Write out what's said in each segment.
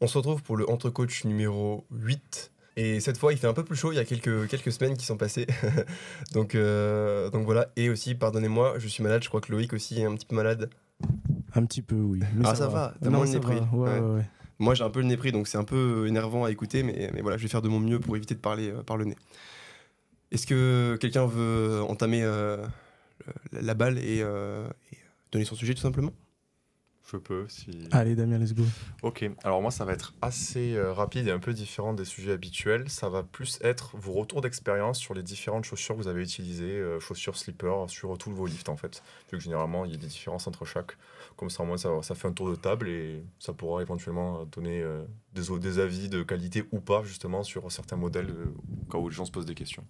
On se retrouve pour le Entrecoach numéro 8. Et cette fois, il fait un peu plus chaud, il y a quelques, quelques semaines qui sont passées. donc, euh, donc voilà, et aussi, pardonnez-moi, je suis malade, je crois que Loïc aussi est un petit peu malade. Un petit peu, oui. ah, ça, va, va. Non, le va. Moi, j'ai un peu le nez donc c'est un peu énervant à écouter, mais, voilà, je vais faire de mon mieux pour éviter de parler euh, par le nez. Est-ce que quelqu'un veut entamer euh, la, balle et donner son sujet tout simplement je peux, si... Allez, Damien, let's go. Ok, alors moi, ça va être assez euh, rapide et un peu différent des sujets habituels. Ça va plus être vos retours d'expérience sur les différentes chaussures que vous avez utilisées, euh, chaussures, slippers, sur tous vos lifts, en fait. Vu que généralement, il y a des différences entre chaque. Comme ça, au moins, ça, ça fait un tour de table et ça pourra éventuellement donner euh, des, des, avis de qualité ou pas, justement, sur certains modèles, quand cas où les gens se posent des questions.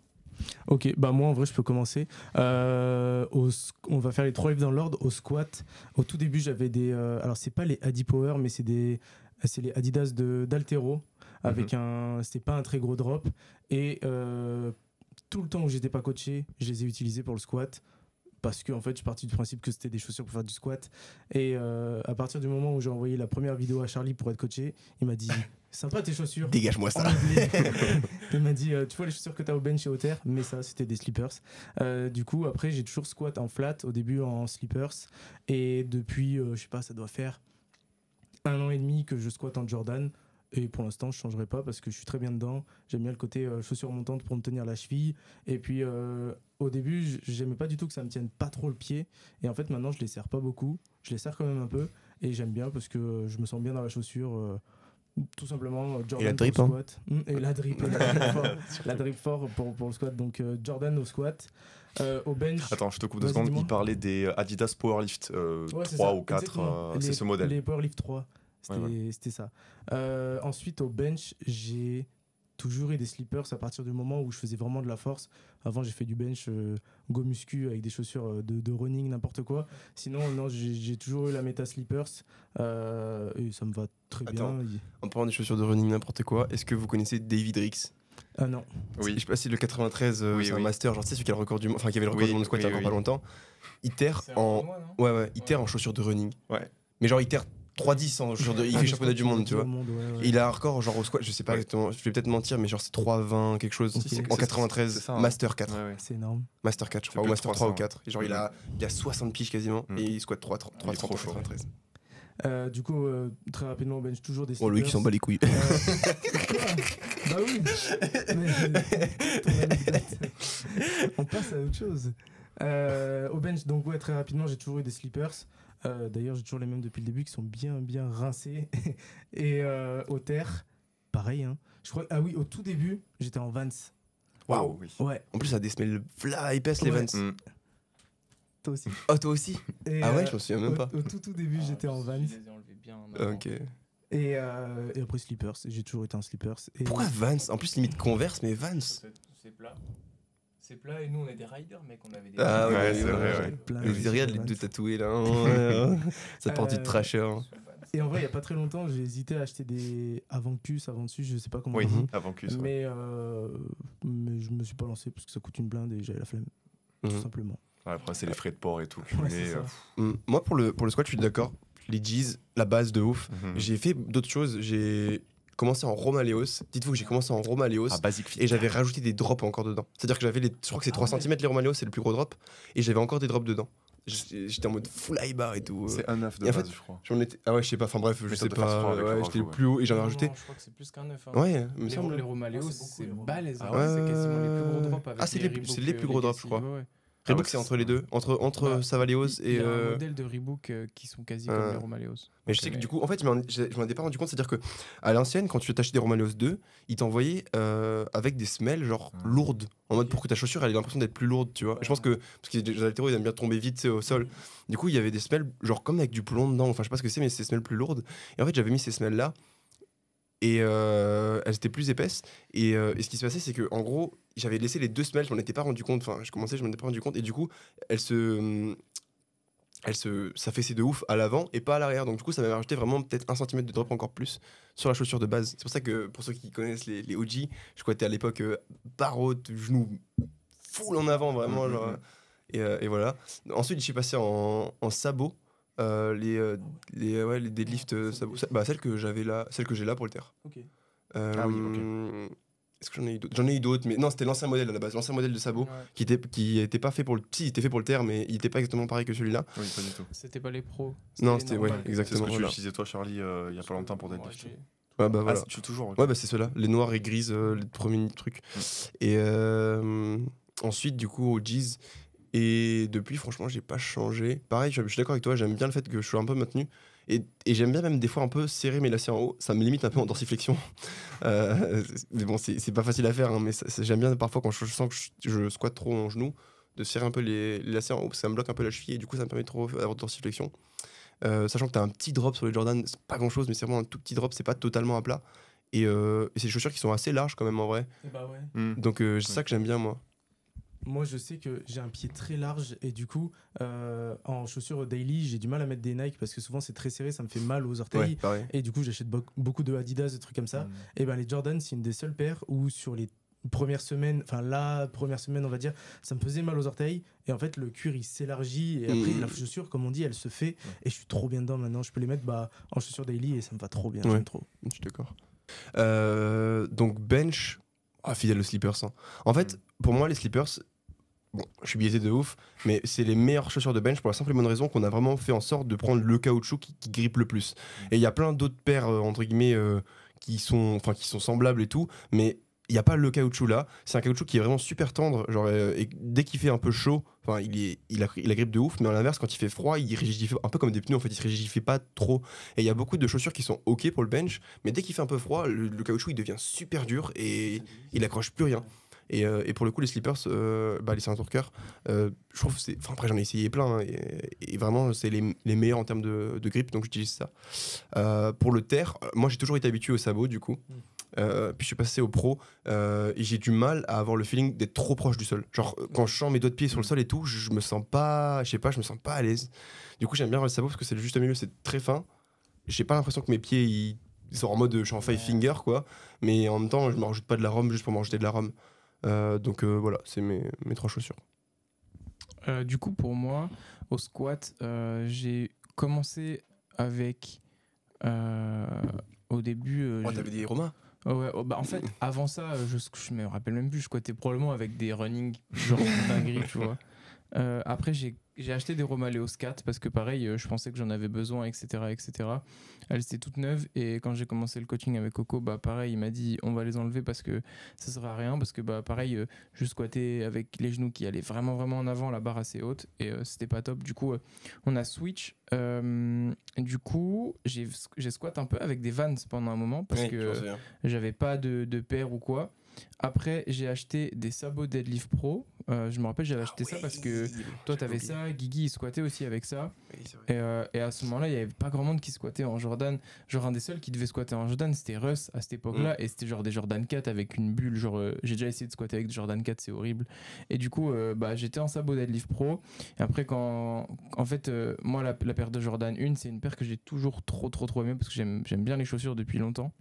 Ok, bah moi en vrai je peux commencer. Euh, on va faire les trois livres dans l'ordre. Au squat, au tout début j'avais des... Euh, alors c'est pas les Adipower Power mais c'est des... C'est les Adidas d'Altero avec mhm. un... C'était pas un très gros drop. Et euh, tout le temps où j'étais pas coaché, je les ai utilisés pour le squat parce que en fait je suis parti du principe que c'était des chaussures pour faire du squat et à partir du moment où j'ai envoyé la première vidéo à Charlie pour être coaché il m'a dit Sympa tes chaussures. Dégage-moi ça. Il m'a dit, euh, tu vois les chaussures que t'as au bench et au terre mais ça c'était des slippers. Euh, du coup, après j'ai toujours squat en flat, au début en slippers, et depuis, euh, je sais pas, ça doit faire un an et demi que je squat en Jordan. Et pour l'instant, je changerai pas parce que je suis très bien dedans. J'aime bien le côté chaussures montantes pour me tenir la cheville. Et puis, au début, j'aimais pas du tout que ça me tienne pas trop le pied. Et en fait, maintenant, je les serre pas beaucoup. Je les serre quand même un peu. Et j'aime bien parce que je me sens bien dans la chaussure tout simplement euh, Jordan au hein. squat. Mm, et la drip, la, drip fort, pour, pour le squat. Donc euh, Jordan au squat. Euh, au bench. Attends, je te coupe deux secondes. Il parlait des Adidas Powerlift 3 ou 4. c'est ce modèle. Les Powerlift 3. C'était ça. ensuite, au bench, j'ai toujours eu des slippers à partir du moment où je faisais vraiment de la force. Avant, j'ai fait du bench euh, go muscu avec des chaussures euh, de, running, n'importe quoi. Sinon, non, j'ai toujours eu la méta slippers euh, et ça me va très bien. En parlant des chaussures de running, n'importe quoi, est-ce que vous connaissez David Rix ah non. Oui. Je sais pas si le 93, c'est un master, genre tu sais celui qui a le record du enfin qui avait le record du monde squat il y a pas longtemps. Il terre en ouais ouais, terre en chaussures de running. Ouais. Mais genre il terre 3-10 il ah, fait championnat du monde, tu vois. il a un record genre au squat, je sais pas exactement, je vais peut-être mentir, mais genre c'est 3-20 quelque chose en 93, hein. Master 4. C'est énorme. Master 4, je crois, ou Master 3 ou 4. genre il a, 60 piges quasiment mm. et il squat 3, 3, au 93. du coup, euh, très rapidement, bench toujours des. Oh, lui qui s'en bat les couilles. Euh, bah oui On passe à autre chose. Euh, au bench, donc, ouais, très rapidement, j'ai toujours eu des slippers. Euh, d'ailleurs, j'ai toujours les mêmes depuis le début qui sont bien, bien rincés. et euh, au terre, pareil. Hein. Je crois, ah oui, au tout début, j'étais en Vans. Waouh! oui. Ouais. En plus, ça semelles là épaisse les Vans. Mm. Toi aussi. Oh, toi aussi? ah ouais, euh, je m'en souviens même pas. Au tout, tout début, j'étais en Vans. Ah, bien ok. Et, et, après Slippers, j'ai toujours été en Slippers. Et Pourquoi Vans En plus, limite Converse, mais Vans. C'est plat. C'est plat et nous on est des riders, mec, on avait des. Ah ouais, c'est vrai, ouais. Regarde les deux tatoués là, hein. ça porte du euh, trasher. Hein. Et en vrai, il n'y a pas très longtemps, j'ai hésité à acheter des avant-dessus, je sais pas comment. Oui, on dit. Mais, euh, mais je me suis pas lancé parce que ça coûte une blinde et j'avais la flemme, tout mhm. simplement. après, c'est les frais de port et tout. Euh, mm. Moi, pour le, pour le squat, je suis d'accord. Les jeans, la base de ouf. Mhm. J'ai fait d'autres choses. J'ai commencé en Romaleos. Dites-vous que j'ai commencé en Romaleos. Ah, et j'avais rajouté des drops encore dedans. C'est-à-dire que j'avais les. Je crois que c'est 3 ah cm les Romaleos, c'est le plus gros drop. Et j'avais encore des drops dedans. J'étais en mode full high et tout. C'est un 9 euh. de base, je crois. Ah ouais, je sais pas, enfin bref, je sais pas. J'étais le plus haut et j'en ai rajouté. Je crois que c'est plus qu'un 9. Hein. Ouais, Les Romaleos, c'est balèze. Ah ouais, c'est ah quasiment les plus gros drops. Avec ah, c'est les, les, plus gros drops, je crois c'est entre les deux, entre, entre bah, Savaleos et. Il y a un euh, modèle de Rebook qui sont quasi comme euh, les Romaleos. Mais je sais que du coup, en fait, je m'en étais pas rendu compte, c'est-à-dire que à l'ancienne, quand tu t'achetais des Romaleos 2, ils t'envoyaient euh, avec des semelles genre ah. lourdes, en mode pour que ta chaussure elle ait l'impression d'être plus lourde, tu vois. Je pense que, parce que les altéros ils aiment bien tomber vite au sol, du coup, il y avait des semelles genre comme avec du plomb dedans, enfin je sais pas ce que c'est, mais c'est des semelles plus lourdes. Et en fait, j'avais mis ces semelles là et euh, elles étaient plus épaisses. Euh, et, ce qui se passait, c'est que en gros, j'avais laissé les deux semelles, je m'en étais pas rendu compte. Enfin, je commençais, je m'en étais pas rendu compte. Et du coup, elles se. Elle se, ça fait de ouf à l'avant et pas à l'arrière. Donc du coup, ça m'avait rajouté vraiment peut-être un centimètre de drop encore plus sur la chaussure de base. C'est pour ça que pour ceux qui connaissent les, OG, je crois que à l'époque euh, barre haute genou full en avant vraiment. Genre, euh, et, voilà. Ensuite, je suis passé en, en sabot. Euh, les, euh, les, euh, ouais, les deadlifts, ça, bah, celle que j'avais là, celle que j'ai là pour le terre. ok ah oui, ok. Est-ce que j'en ai eu d'autres J'en ai eu d'autres, mais non, c'était l'ancien modèle à la base, l'ancien modèle de sabot qui était qui était pas fait pour le si, il était fait pour le terre, mais il était pas exactement pareil que celui-là. Oui, pas du tout. C'était pas les pros. Non, c'était ouais, exactement. C'est ce que tu utilisais toi, Charlie, il y a pas longtemps pour deadlift. Ouais, bah, voilà. Ah, toujours. Ouais, bah c'est ceux-là, les noirs et grises, les premiers trucs. Mm. Et euh, ensuite, du coup, au Jeez, et depuis, franchement, j'ai pas changé. Pareil, je, suis d'accord avec toi, j'aime bien le fait que je sois un peu maintenu. Et, j'aime bien même des fois un peu serrer mes lacets en haut. Ça me limite un peu en dorsiflexion. Euh, mais bon, c'est pas facile à faire, hein, mais j'aime bien parfois quand je, sens que je, squatte trop mon genou, de serrer un peu les, lacets en haut, parce que ça me bloque un peu la cheville et du coup, ça me permet trop d'avoir de dorsiflexion. Euh, sachant que tu as un petit drop sur les Jordan, c'est pas grand chose, mais c'est vraiment un tout petit drop, c'est pas totalement à plat. Et, euh, c'est des chaussures qui sont assez larges quand même en vrai. Eh bah hmm. Donc c'est ça que j'aime bien moi moi, je sais que j'ai un pied très large et du coup, euh, en chaussures daily, j'ai du mal à mettre des Nike parce que souvent c'est très serré, ça me fait mal aux orteils. et du coup, j'achète beaucoup de Adidas, des trucs comme ça. Mm. Et ben les Jordan, c'est une des seules paires où sur les premières semaines, enfin la première semaine, on va dire, ça me faisait mal aux orteils. Et en fait, le cuir il s'élargit et après mm. la chaussure, comme on dit, elle se fait. Et je suis trop bien dedans maintenant. Je peux les mettre bah, en chaussures daily et ça me va trop bien. J'aime trop. Je suis d'accord. Euh, donc bench ah, fidèle aux Slippers. Hein. En fait, mm. pour moi, les Slippers, bon, je suis biaisé de ouf, mais c'est les meilleurs chaussures de bench pour la simple et bonne raison qu'on a vraiment fait en sorte de prendre le caoutchouc qui, grippe le plus. Mm. Et il y a plein d'autres paires, euh, entre guillemets, euh, qui, sont, qui sont semblables et tout, mais il n'y a pas le caoutchouc là. C'est un caoutchouc qui est vraiment super tendre. Genre, euh, et dès qu'il fait un peu chaud, enfin, il, il, a, il grippe de ouf, mais à l'inverse, quand il fait froid, il rigidifie un peu comme des pneus. En fait, il se rigidifie pas trop. Et il y a beaucoup de chaussures qui sont ok pour le bench, mais dès qu'il fait un peu froid, le, caoutchouc il devient super dur et il n'accroche plus rien. Euh, et, pour le coup, les slippers, euh, bah, les saint je trouve c'est. Enfin, après, j'en ai essayé plein hein, et, vraiment, c'est les, meilleurs en termes de, grippe, donc j'utilise ça. pour le terre, moi j'ai toujours été habitué au sabot du coup. Mmh. Euh, puis je suis passé au pro euh, et j'ai du mal à avoir le feeling d'être trop proche du sol. Genre euh, quand je sens mes doigts de pied sur le sol et tout, je, me sens pas, je sais pas, je me sens pas à l'aise. Du coup j'aime bien le sabot parce que c'est juste au milieu, c'est très fin. J'ai pas l'impression que mes pieds ils, sont en mode je suis en five finger quoi, mais en même temps je me rajoute pas de la rhum juste pour m'en rajouter de la rhum. donc voilà, c'est mes, mes, trois chaussures. du coup pour moi au squat j'ai commencé avec au début. Oh, t'avais des Romains ouais, oh, bah en fait, avant ça, je, me rappelle même plus, je cotais probablement avec des running genre dinguerie, tu vois. Euh, après, j'ai acheté des Romaleos 4 parce que pareil, euh, je pensais que j'en avais besoin, etc., etc. Elles étaient toutes neuves et quand j'ai commencé le coaching avec Coco, bah pareil, il m'a dit on va les enlever parce que ça sera à rien parce que bah pareil, euh, je squattais avec les genoux qui allaient vraiment vraiment en avant, la barre assez haute et c'était pas top. Du coup, on a switch. du coup, j'ai squat un peu avec des Vans pendant un moment parce que hein. j'avais pas de, de paire ou quoi. Après, j'ai acheté des sabots Deadlift Pro. Euh, je me rappelle, j'avais ah acheté ça parce que toi, t'avais ça. Guigui, il squattait aussi avec ça. Euh, et, à ce moment-là, il n'y avait pas grand monde qui squattait en Jordan. Genre, un des seuls qui devait squatter en Jordan, c'était Russ à cette époque-là. Mm. Et c'était genre des Jordan 4 avec une bulle. Genre, euh, j'ai déjà essayé de squatter avec des Jordan 4, c'est horrible. Et du coup, bah, j'étais en Sabots Deadlift Pro. Et après, quand. En fait, moi, la, paire de Jordan 1, c'est une paire que j'ai toujours trop, trop, trop aimée parce que j'aime bien les chaussures depuis longtemps.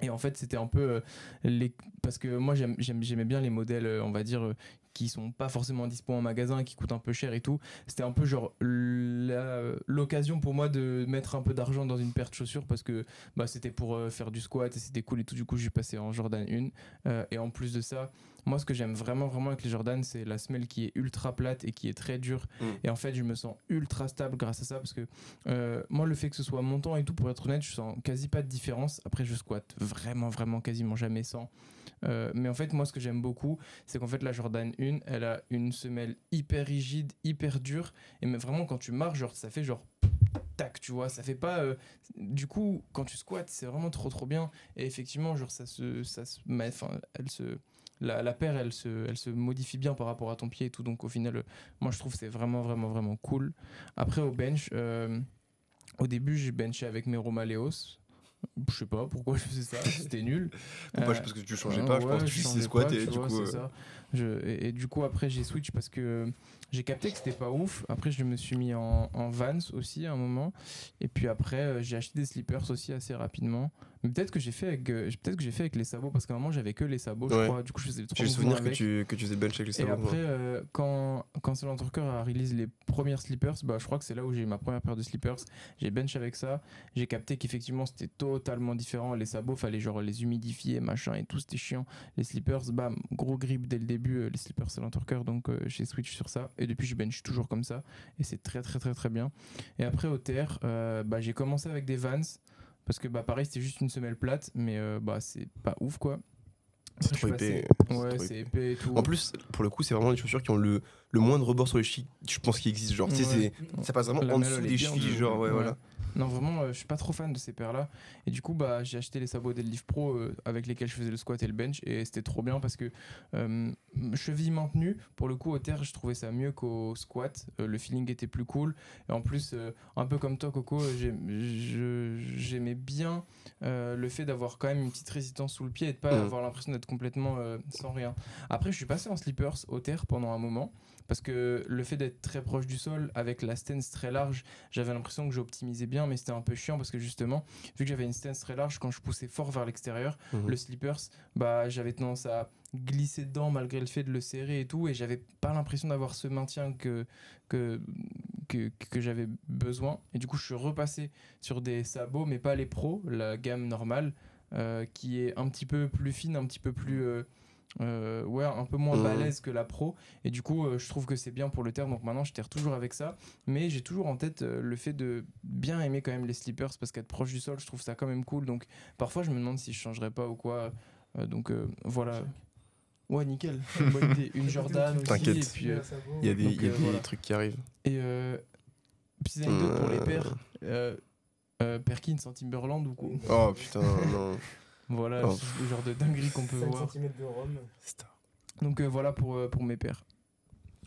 Et en fait, c'était un peu euh, les parce que moi j'aimais bien les modèles, euh, on va dire, euh, qui sont pas forcément dispo en magasin, qui coûtent un peu cher et tout. C'était un peu genre l'occasion pour moi de mettre un peu d'argent dans une paire de chaussures parce que bah, c'était pour faire du squat et c'était cool et tout. Du coup, j'ai passé en Jordan 1 et en plus de ça, moi, ce que j'aime vraiment, vraiment avec les Jordan, c'est la semelle qui est ultra plate et qui est très dure. Mm. Et en fait, je me sens ultra stable grâce à ça parce que euh, moi, le fait que ce soit montant et tout, pour être honnête, je sens quasi pas de différence. Après, je squatte vraiment, vraiment quasiment jamais sans. Euh, mais en fait, moi, ce que j'aime beaucoup, c'est qu'en fait, la Jordan 1, elle a une semelle hyper rigide, hyper dure. Et mais vraiment, quand tu marches, genre, ça fait genre tac, tu vois, ça fait pas. Euh, du coup, quand tu squattes, c'est vraiment trop, trop bien. Et effectivement, genre, ça se. Ça se enfin, elle se la, paire, elle se, elle se modifie bien par rapport à ton pied et tout. Donc au final, euh, moi je trouve c'est vraiment, vraiment, vraiment cool. Après au bench, euh, au début j'ai benché avec mes Romaleos. Je sais pas pourquoi je faisais ça, c'était nul. Pourquoi bah, euh, Parce que tu changeais pas, je pense que tu sais squat et du coup. Ça et, du coup, après, j'ai switch parce que euh, j'ai capté que c'était pas ouf. Après, je me suis mis en, Vans aussi à un moment. Et puis après, euh, j'ai acheté des slippers aussi assez rapidement. Mais peut-être que j'ai fait avec, euh, peut-être que j'ai fait avec les sabots parce qu'à un moment j'avais que les sabots, je crois. Du coup, je faisais le souvenir que tu, que tu faisais bench avec les sabots. Et après, quand quand Soul a release les premières slippers, bah je crois que c'est là où j'ai eu ma première paire de slippers. J'ai bench avec ça. J'ai capté qu'effectivement c'était totalement différent. Les sabots, fallait genre les humidifier, machin et tout, c'était chiant. Les slippers, bam, gros grip dès le début début euh, les slippers c'est donc euh, j'ai switch sur ça et depuis je bench toujours comme ça et c'est très très très très bien et après au terre euh, bah, j'ai commencé avec des Vans parce que bah pareil c'était juste une semelle plate mais bah c'est pas ouf quoi c'est trop épais. Ouais, c'est et tout. En plus, pour le coup, c'est vraiment des chaussures qui ont le, le moins de rebord sur les chevilles, je pense, qu'il existe Genre, c'est tu sais, ça passe vraiment en dessous des chevilles, genre, ouais, voilà. Non, vraiment, euh, je suis pas trop fan de ces paires-là. Et du coup, bah, j'ai acheté les sabots d'Elive Pro euh, avec lesquels je faisais le squat et le bench. Et c'était trop bien parce que euh, cheville maintenue, pour le coup, au terre, je trouvais ça mieux qu'au squat. le feeling était plus cool. Et en plus, un peu comme toi, Coco, j'aimais bien le fait d'avoir quand même une petite résistance sous le pied et de pas mmh. avoir l'impression d'être complètement sans rien. Après, je suis passé en slippers au terre pendant un moment parce que le fait d'être très proche du sol avec la stance très large, j'avais l'impression que j'optimisais bien, mais c'était un peu chiant parce que justement, vu que j'avais une stance très large, quand je poussais fort vers l'extérieur, mhm. le slippers, bah, j'avais tendance à glisser dedans malgré le fait de le serrer et tout, et j'avais pas l'impression d'avoir ce maintien que, que, que, j'avais besoin. Et du coup, je suis repassé sur des sabots, mais pas les pros, la gamme normale, euh, qui est un petit peu plus fine, un petit peu plus. Euh, euh, ouais, un peu moins mhm. balèze que la pro. Et du coup, euh, je trouve que c'est bien pour le terre. Donc maintenant, je terre toujours avec ça. Mais j'ai toujours en tête euh, le fait de bien aimer quand même les slippers parce qu'être proche du sol, je trouve ça quand même cool. Donc parfois, je me demande si je changerais pas ou quoi. donc voilà. Ouais, nickel. Une, Jordan aussi. T'inquiète. Il y a des, trucs qui arrivent. Et pour les pères. Perkins en Timberland ou quoi Oh putain, non. Voilà, oh. le genre de dinguerie qu'on peut 5 voir. cm de rhum. Donc euh, voilà pour, euh, pour mes pères.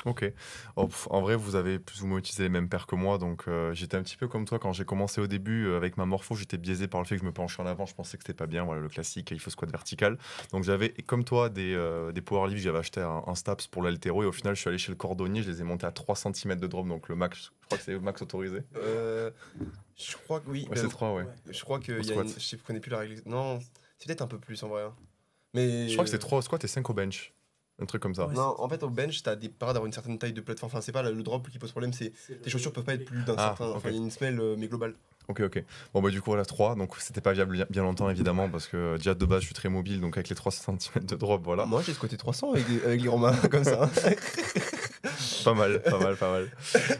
Ok. Oh, en vrai, vous avez plus ou moins utilisé les mêmes paires que moi, donc euh, j'étais un petit peu comme toi quand j'ai commencé au début avec ma morpho, j'étais biaisé par le fait que je me penchais en avant, je pensais que c'était pas bien, voilà le classique, il faut squat vertical. Donc j'avais, comme toi, des, euh, des j'avais acheté un, STAPS pour l'altéro et au final je suis allé chez le cordonnier, je les ai montés à 3 cm de drop, donc le max, je crois que c'est le max autorisé. je crois que oui. c'est 3, ouais. Je crois que je je connais plus la règle. Non, c'est peut-être un peu plus en vrai. Hein. Mais... Je crois que c'est 3 au squat et 5 au bench. Un truc comme ça. Non, en fait, au bench, t'as des parades d'avoir une certaine taille de plateforme. Enfin, c'est pas le drop qui pose problème, c'est tes chaussures peuvent pas être plus d'un ah, certain. Enfin, il y a une smell, euh, mais globale. Ok, ok. Bon, bah, du coup, à a 3, donc c'était pas viable bien longtemps, évidemment, parce que euh, déjà de base, je suis très mobile, donc avec les 3 cm de drop, voilà. Moi, j'ai ce côté 300 avec, les, comme ça. Hein. pas mal, pas mal, pas mal.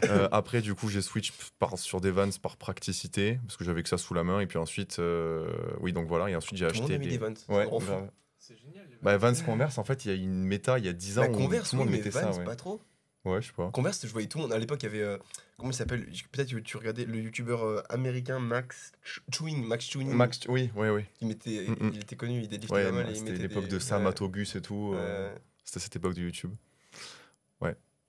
Euh, après, du coup, j'ai switch sur des Vans par practicité, parce que j'avais que ça sous la main, et puis ensuite, euh, oui, donc voilà, et ensuite, j'ai acheté. Des... des Vans. Ouais, bah, C'est génial. Bah, Vans Converse, en fait, il y a une méta il y a 10 ans. Converse, tout monde pas trop. Ouais, je sais pas. Converse, je voyais tout À l'époque, il y avait. Euh, comment il s'appelle Peut-être tu regardais le youtubeur euh, américain Max Chewing. Max Chewing. Max, oui, oui, oui. Il, mettait, connu mm, mm. il était connu, il délivrait ouais, C'était l'époque de Sam Atogus et tout. Euh, c'était cette époque du YouTube.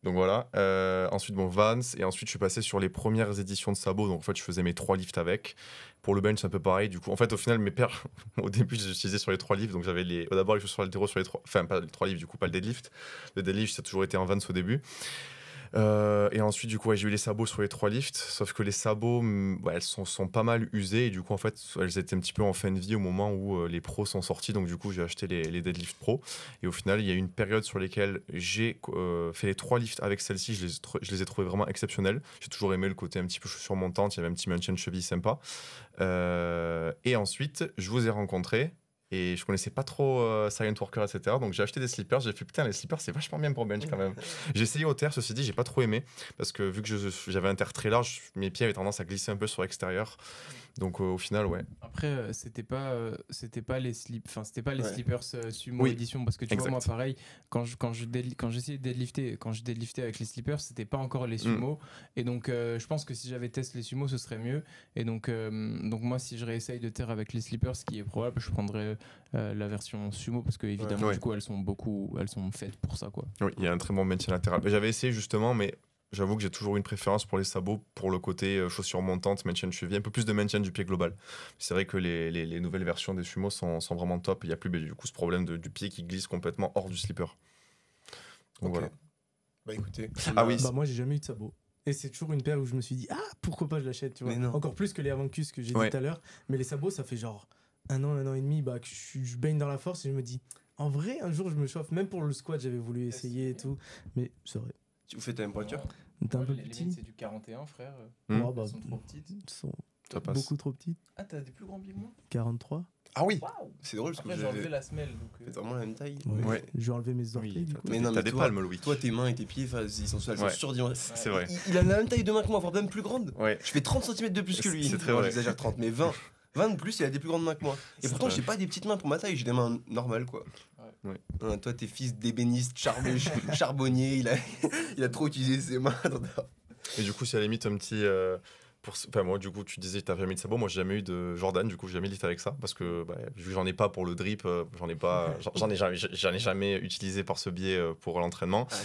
Donc voilà. Euh, ensuite, bon, Vance. Et ensuite, je suis passé sur les premières éditions de Sabot. Donc en fait, je faisais mes trois lifts avec. Pour le bench, c'est un peu pareil. Du coup, en fait, au final, mes paires, au début, je les utilisais sur les trois lifts. Donc j'avais les... d'abord les chaussures sur sur les trois. Enfin, pas les trois lifts, du coup, pas le deadlift. Le deadlift, ça a toujours été en Vance au début. Euh, et ensuite, du coup, j'ai eu les sabots sur les trois lifts, sauf que les sabots, bah, elles sont, pas mal usées, et du coup, en fait, elles étaient un petit peu en fin de vie au moment où euh, les pros sont sortis, donc du coup, j'ai acheté les, les deadlift pro. Et au final, il y a eu une période sur laquelle j'ai euh, fait les trois lifts avec celle-ci, je, je, les ai trouvés vraiment exceptionnels. J'ai toujours aimé le côté un petit peu surmontante, il y avait un petit maintien de cheville sympa. et ensuite, je vous ai rencontré et je connaissais pas trop euh, Silent Worker, etc. Donc j'ai acheté des slippers. J'ai fait putain, les slippers, c'est vachement bien pour bench quand même. j'ai essayé au terre, ceci dit, j'ai pas trop aimé parce que vu que j'avais un terre très large, mes pieds avaient tendance à glisser un peu sur l'extérieur. Donc euh, au final, ouais. Après, euh, c'était pas, euh, c'était pas les slip, enfin c'était pas les slippers sumo édition parce que tu vois moi pareil, quand quand je quand j'essayais de deadlifter, quand je avec les slippers, c'était pas encore les sumo. Mm. Et donc je pense que si j'avais test les sumo, ce serait mieux. Et donc donc moi si je réessaye de terre avec les slippers, ce qui est probable, je prendrais la version sumo parce que évidemment du coup elles sont beaucoup, elles sont faites pour ça quoi. Oui, il y a un très bon maintien latéral. J'avais essayé justement, mais J'avoue que j'ai toujours une préférence pour les sabots, pour le côté euh, chaussures montantes, maintien de cheville, un peu plus de maintien du pied global. C'est vrai que les, nouvelles versions des sumo sont, vraiment top. Il n'y a plus du coup ce problème du pied qui glisse complètement hors du slipper. Donc voilà. Bah écoutez. Bah, ah oui. Bah, moi j'ai jamais eu de sabots. Et c'est toujours une paire où je me suis dit, ah, pourquoi pas je l'achète, tu vois. Encore plus que les avant-cus que j'ai dit tout à l'heure. Mais les sabots, ça fait genre un an, un an et demi, bah, que je, baigne dans la force et je me dis, en vrai, un jour je me chauffe. Même pour le squat, j'avais voulu essayer et tout. Mais c'est vrai. Tu vous ta même voiture T'es un peu petit C'est du 41, frère. Mmh. bah, sont trop petites. Sont Beaucoup trop petites. Ah, t'as des plus grands pieds que moi 43. Ah oui C'est drôle parce que j'ai enlevé la semelle. C'est euh. vraiment la même taille. Ouais. J'ai enlevé mes orteils. mais non, t'as des palmes, Louis. Toi, tes mains et tes pieds, ils sont, seuls, C'est vrai. Il, a la même taille de main que moi, voire même plus grande. Je fais 30 cm de plus que lui. C'est très vrai. J'exagère 30, mais 20. 20 de plus, il a des plus grandes mains que moi. Et pourtant, j'ai pas des petites mains pour ma taille, j'ai des mains normales, quoi. Ouais. Euh, toi, t'es fils d'ébéniste charbonnier, il a, il a trop utilisé ses mains. Et du coup, c'est à la limite un petit, euh, pour, moi, du coup, tu disais que tu n'as jamais eu de sabot. Moi, j'ai jamais eu de Jordan. Du coup, j'ai jamais lit avec ça parce que bah, j'en ai pas pour le drip, euh, j'en ai pas, j'en ai jamais, j'en ai jamais utilisé par ce biais euh, pour l'entraînement. Ah,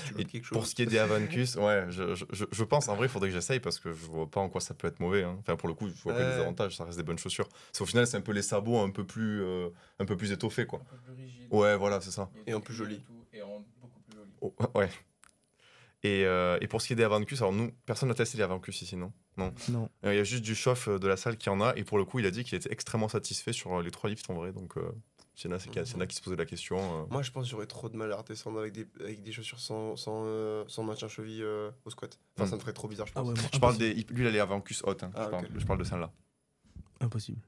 pour ce qui est des Avancus, ouais, je, je, je, pense en vrai, il faudrait que j'essaye parce que je vois pas en quoi ça peut être mauvais. Hein. Enfin, pour le coup, je vois pas les avantages. Ça reste des bonnes chaussures. C'est au final, c'est un peu les sabots un peu plus, euh, un peu plus étoffés, quoi. Un peu plus ouais, voilà, c'est ça. Et, en plus joli. Et en beaucoup plus joli. Oh, ouais. Euh, et, pour ce qui est des cus alors nous, personne n'a testé les cus ici, non Non. Euh, il y a juste du chauffe euh, de la salle qui en a, et pour le coup, il a dit qu'il était extrêmement satisfait sur les trois lifts en vrai, donc c'est là, qu'il qui se posait la question. Moi, je pense que j'aurais trop de mal à redescendre avec des, avec des chaussures sans, sans, maintien cheville au squat. Enfin, ça me hmm. ferait trop bizarre, je ah pense. je parle des, lui, il a les cus hautes, hein, je, ah, parle, je, parle, de celle-là. Impossible.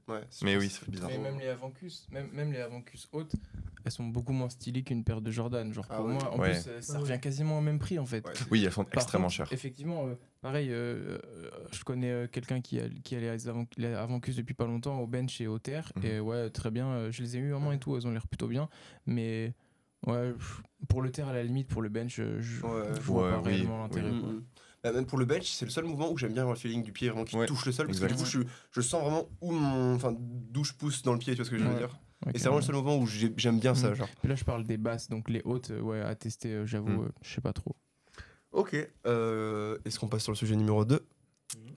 mais oui, c'est bizarre. Mais même les Avancus, même, même les hautes, elles sont beaucoup moins stylées qu'une paire de Jordan. Genre ah pour moi, en plus, ça ah revient quasiment au même prix en fait. Oui, elles sont extrêmement chères. Effectivement, euh, pareil, euh, euh, je connais quelqu'un qui a, qui a les, avant, Avancus depuis pas longtemps au bench et au terre. Mhm. Et ouais, très bien, je les ai eu vraiment et tout, elles ont l'air plutôt bien. Mais ouais, pour le terre à la limite, pour le bench, je, vois pas réellement l'intérêt. Bah, même pour le belge, c'est le seul mouvement où j'aime bien avoir le feeling du pied vraiment qui touche le sol, parce que du coup, je, je, sens vraiment où enfin, d'où je pousse dans le pied, tu vois ce que je veux dire. et c'est vraiment le seul moment où j'aime bien ça. Mm. Genre. là, je parle des basses, donc les hautes, euh, ouais, à tester, euh, j'avoue, mm. euh, je sais pas trop. Ok, est-ce qu'on passe sur le sujet numéro 2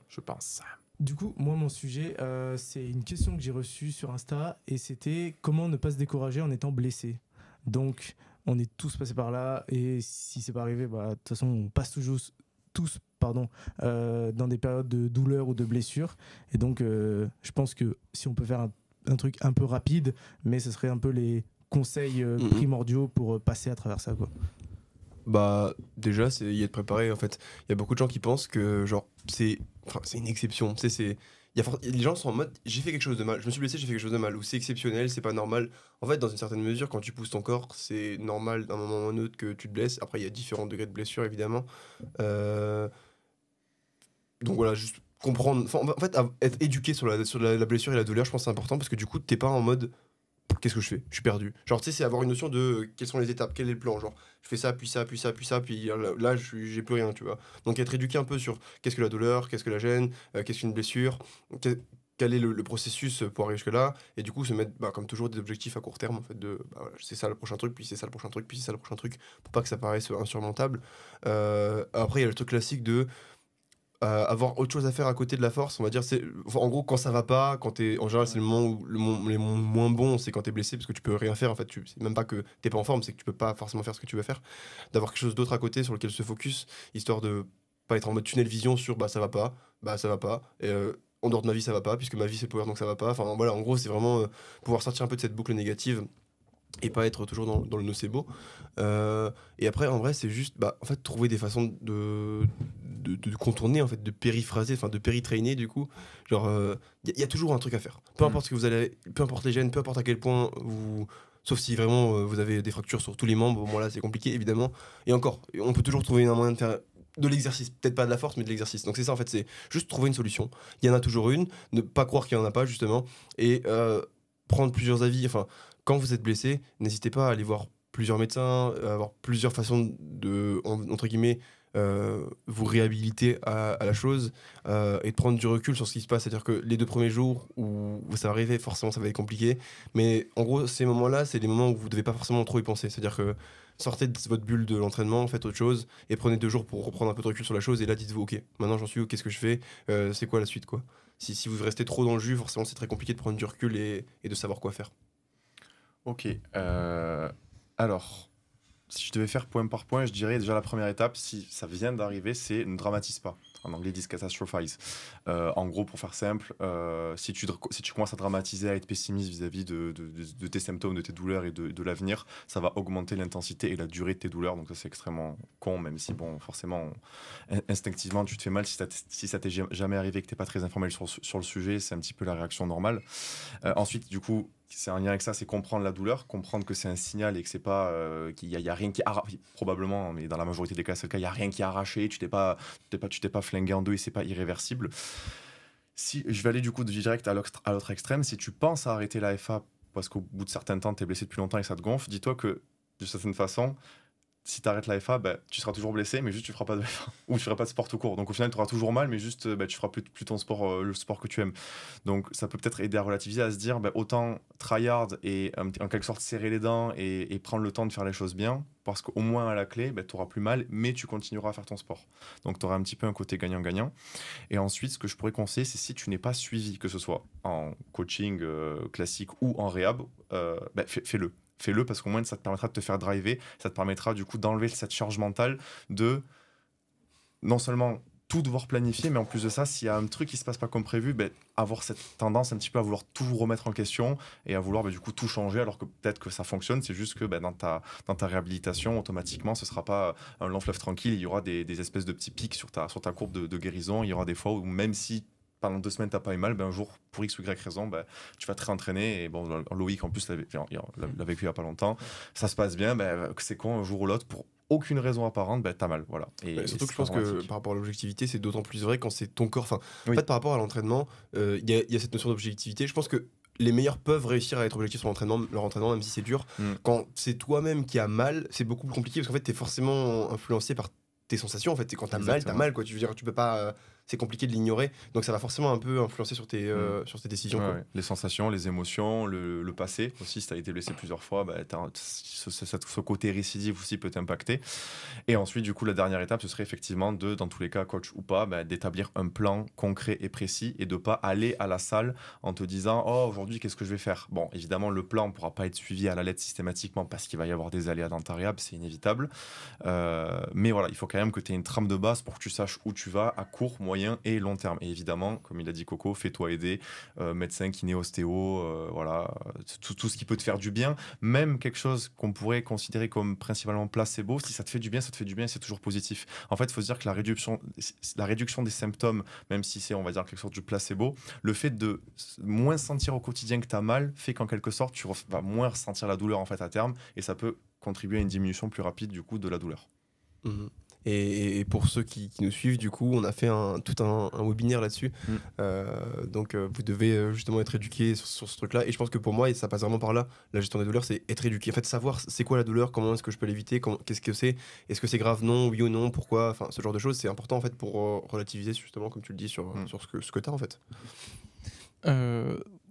Je pense. Du coup, moi, mon sujet, c'est une question que j'ai reçue sur Insta et c'était comment ne pas se décourager en étant blessé. Donc, on est tous passés par là et si c'est pas arrivé, bah, de toute façon, on passe toujours, tous pardon, euh, dans des périodes de douleur ou de blessure. Et donc, euh, je pense que si on peut faire un, truc un peu rapide, mais ce serait un peu les conseils euh, mm-hmm. primordiaux pour passer à travers ça, quoi. Bah, déjà, c'est y être préparé, en fait. Il y a beaucoup de gens qui pensent que, genre, c'est, c'est une exception. sais, c'est, les gens sont en mode j'ai fait quelque chose de mal, je me suis blessé, j'ai fait quelque chose de mal, ou c'est exceptionnel, c'est pas normal. En fait, dans une certaine mesure, quand tu pousses ton corps, c'est normal d'un moment ou un autre que tu te blesses. Après, il y a différents degrés de blessure, évidemment. Euh, donc voilà, juste comprendre. en fait, être éduqué sur, la, blessure et la douleur, je pense c'est important parce que du coup, t'es pas en mode qu'est-ce que je fais Je suis perdu. Genre, tu sais, c'est avoir une notion de euh, quelles sont les étapes, quel est le plan. Genre, je fais ça, puis ça, puis ça, puis ça, puis euh, là, je j'ai plus rien, tu vois. Donc, être éduqué un peu sur qu'est-ce que la douleur, qu'est-ce que la gêne, euh, qu'est-ce qu'une blessure, quel est le, processus pour arriver jusque-là, et du coup, se mettre, bah, comme toujours, des objectifs à court terme, en fait, de bah, c'est ça le prochain truc, puis c'est ça le prochain truc, puis c'est ça le prochain truc, pour pas que ça paraisse insurmontable. après, il y a le truc classique de avoir autre chose à faire à côté de la force, on va dire. C'est, en gros, quand ça va pas, quand es, en général, c'est le moment où le, monde les moins bon, c'est quand tu es blessé parce que tu peux rien faire. En fait, c'est même pas que t'es pas en forme, c'est que tu peux pas forcément faire ce que tu veux faire. D'avoir quelque chose d'autre à côté sur lequel se focus, histoire de pas être en mode tunnel vision sur bah ça va pas, bah ça va pas. Et, euh, en dehors de ma vie, ça va pas, puisque ma vie c'est pouvoir donc ça va pas. Enfin voilà, en gros, c'est vraiment euh, pouvoir sortir un peu de cette boucle négative et pas être toujours dans, le nocebo. Euh, et après, en vrai, c'est juste bah, en fait, trouver des façons de, de, contourner, en fait, de périphraser, enfin de péritrainer du coup. Genre, il euh, y, a toujours un truc à faire. Peu mm. importe ce que vous allez, peu importe les gènes, peu importe à quel point vous. Sauf si vraiment euh, vous avez des fractures sur tous les membres, bon, là c'est compliqué évidemment. Et encore, on peut toujours trouver un moyen de faire de l'exercice, peut-être pas de la force, mais de l'exercice. Donc c'est ça en fait, c'est juste trouver une solution. Il y en a toujours une, ne pas croire qu'il n'y en a pas justement, et prendre plusieurs avis. Enfin, quand vous êtes blessé, n'hésitez pas à aller voir plusieurs médecins, euh, avoir plusieurs façons de, entre guillemets, euh, vous réhabiliter à, la chose euh, et de prendre du recul sur ce qui se passe. C'est-à-dire que les deux premiers jours où ça va arriver, forcément, ça va être compliqué. Mais en gros, ces moments-là, c'est des moments où vous ne devez pas forcément trop y penser. C'est-à-dire que sortez de votre bulle de l'entraînement, faites autre chose et prenez deux jours pour reprendre un peu de recul sur la chose. Et là, dites-vous, OK, maintenant j'en suis où, qu'est-ce que je fais, c'est quoi la suite, quoi. Si, vous restez trop dans le jus, forcément, c'est très compliqué de prendre du recul et de savoir quoi faire. Ok. Euh, alors, si je devais faire point par point, je dirais déjà la première étape, si ça vient d'arriver, c'est ne dramatise pas. En anglais, dis catastrophize. Euh, en gros, pour faire simple, euh, si, tu, si tu commences à dramatiser, à être pessimiste vis-à-vis de, de, tes symptômes, de tes douleurs et de, l'avenir, ça va augmenter l'intensité et la durée de tes douleurs. Donc, ça, c'est extrêmement con, même si, bon, forcément, instinctivement, tu te fais mal. Si, si ça t'est jamais arrivé, que tu n'es pas très informé sur, sur le sujet, c'est un petit peu la réaction normale. ensuite, du coup, c'est un lien avec ça, c'est comprendre la douleur, comprendre que c'est un signal et que c'est pas euh, qu'il y, a rien qui Probablement, hein, mais dans la majorité des cas, c'est le cas. Il y a rien qui est arraché. Tu t'es pas, pas, tu t'es pas flingué en deux et c'est pas irréversible. Si je vais aller du coup de direct à l'autre extrême, si tu penses à arrêter la FA parce qu'au bout de certains temps, tu es blessé depuis longtemps et ça te gonfle, dis-toi que de certaine façon, si tu arrêtes la FA, bah, tu seras toujours blessé, mais juste tu feras pas de FA. Ou tu feras pas de sport tout court. Donc au final, tu auras toujours mal, mais juste euh, bah, tu feras plus, ton sport, euh, le sport que tu aimes. Donc ça peut peut-être aider à relativiser, à se dire autant bah, autant tryhard et euh, en quelque sorte serrer les dents et, prendre le temps de faire les choses bien, parce qu'au moins à la clé, bah, tu auras plus mal, mais tu continueras à faire ton sport. Donc tu auras un petit peu un côté gagnant-gagnant. Et ensuite, ce que je pourrais conseiller, c'est si tu n'es pas suivi, que ce soit en coaching classique ou en réhab, fais-le fais-le parce qu'au moins ça te permettra de te faire driver, ça te permettra du coup d'enlever cette charge mentale de non seulement tout devoir planifier, mais en plus de ça, s'il y a un truc qui se passe pas comme prévu, ben, avoir cette tendance un petit peu à vouloir tout remettre en question et à vouloir ben, du coup tout changer, alors que peut-être que ça fonctionne, c'est juste que ben, dans, ta, dans ta réhabilitation, automatiquement, ce sera pas un long fleuve tranquille, il y aura des, espèces de petits pics sur ta, sur ta courbe de, de guérison, il y aura des fois où même si pendant deux semaines, t'as pas eu mal, ben un jour, pour X ou Y raison, ben, tu vas te réentraîner. Et bon, ben, Loïc, en plus, l'a vécu il n'y a pas longtemps. Ça se passe bien, ben, c'est quand, un jour ou l'autre, pour aucune raison apparente, ben, t'as mal. Voilà. Et, surtout que je pense que par rapport à l'objectivité, c'est d'autant plus vrai quand c'est ton corps. Enfin, en fait, par rapport à l'entraînement, euh, il y, a cette notion d'objectivité. Je pense que les meilleurs peuvent réussir à être objectifs sur entraînement leur entraînement, même si c'est dur. Mm. Quand c'est toi-même qui as mal, c'est beaucoup plus compliqué parce qu'en fait, tu es forcément influencé par tes sensations. En fait, quand t'as mal, t'as mal. Quoi. Tu veux dire, tu peux pas. Euh, c'est compliqué de l'ignorer. Donc ça va forcément un peu influencer sur tes, euh, mm. sur tes décisions. Les sensations, les émotions, le, passé aussi. Si tu as été blessé plusieurs fois, bah, ce, côté récidive aussi peut t'impacter. Et ensuite, du coup, la dernière étape, ce serait effectivement de, dans tous les cas, coach ou pas, bah, d'établir un plan concret et précis et de pas aller à la salle en te disant Oh, aujourd'hui, qu'est-ce que je vais faire Bon, évidemment, le plan ne pourra pas être suivi à la lettre systématiquement parce qu'il va y avoir des aléas dentariables c'est inévitable. Euh, mais voilà, il faut quand même que tu aies une trame de base pour que tu saches où tu vas à court, et long terme. Et évidemment, comme il a dit Coco, fais-toi aider, euh, médecin, kiné, ostéo, euh, voilà, euh, tout, ce qui peut te faire du bien, même quelque chose qu'on pourrait considérer comme principalement placebo, si ça te fait du bien, ça te fait du bien, c'est toujours positif. En fait, il faut se dire que la réduction, la réduction des symptômes, même si c'est, on va dire, quelque sorte du placebo, le fait de moins sentir au quotidien que tu as mal fait qu'en quelque sorte, tu vas moins ressentir la douleur en fait à terme et ça peut contribuer à une diminution plus rapide du coup de la douleur. Mmh et, pour ceux qui, nous suivent, du coup, on a fait un, tout un, webinaire là-dessus. Mm. Euh, donc, euh, vous devez euh, justement être éduqué sur, ce truc-là. Et je pense que pour moi, et ça passe vraiment par là, la gestion des douleurs, c'est être éduqué. En fait, savoir c'est quoi la douleur, comment est-ce que je peux l'éviter, qu'est-ce que c'est, est-ce que c'est grave, non, oui ou non, pourquoi, enfin, ce genre de choses, c'est important en fait pour relativiser justement, comme tu le dis, sur, mm. sur ce que, ce que tu as en fait.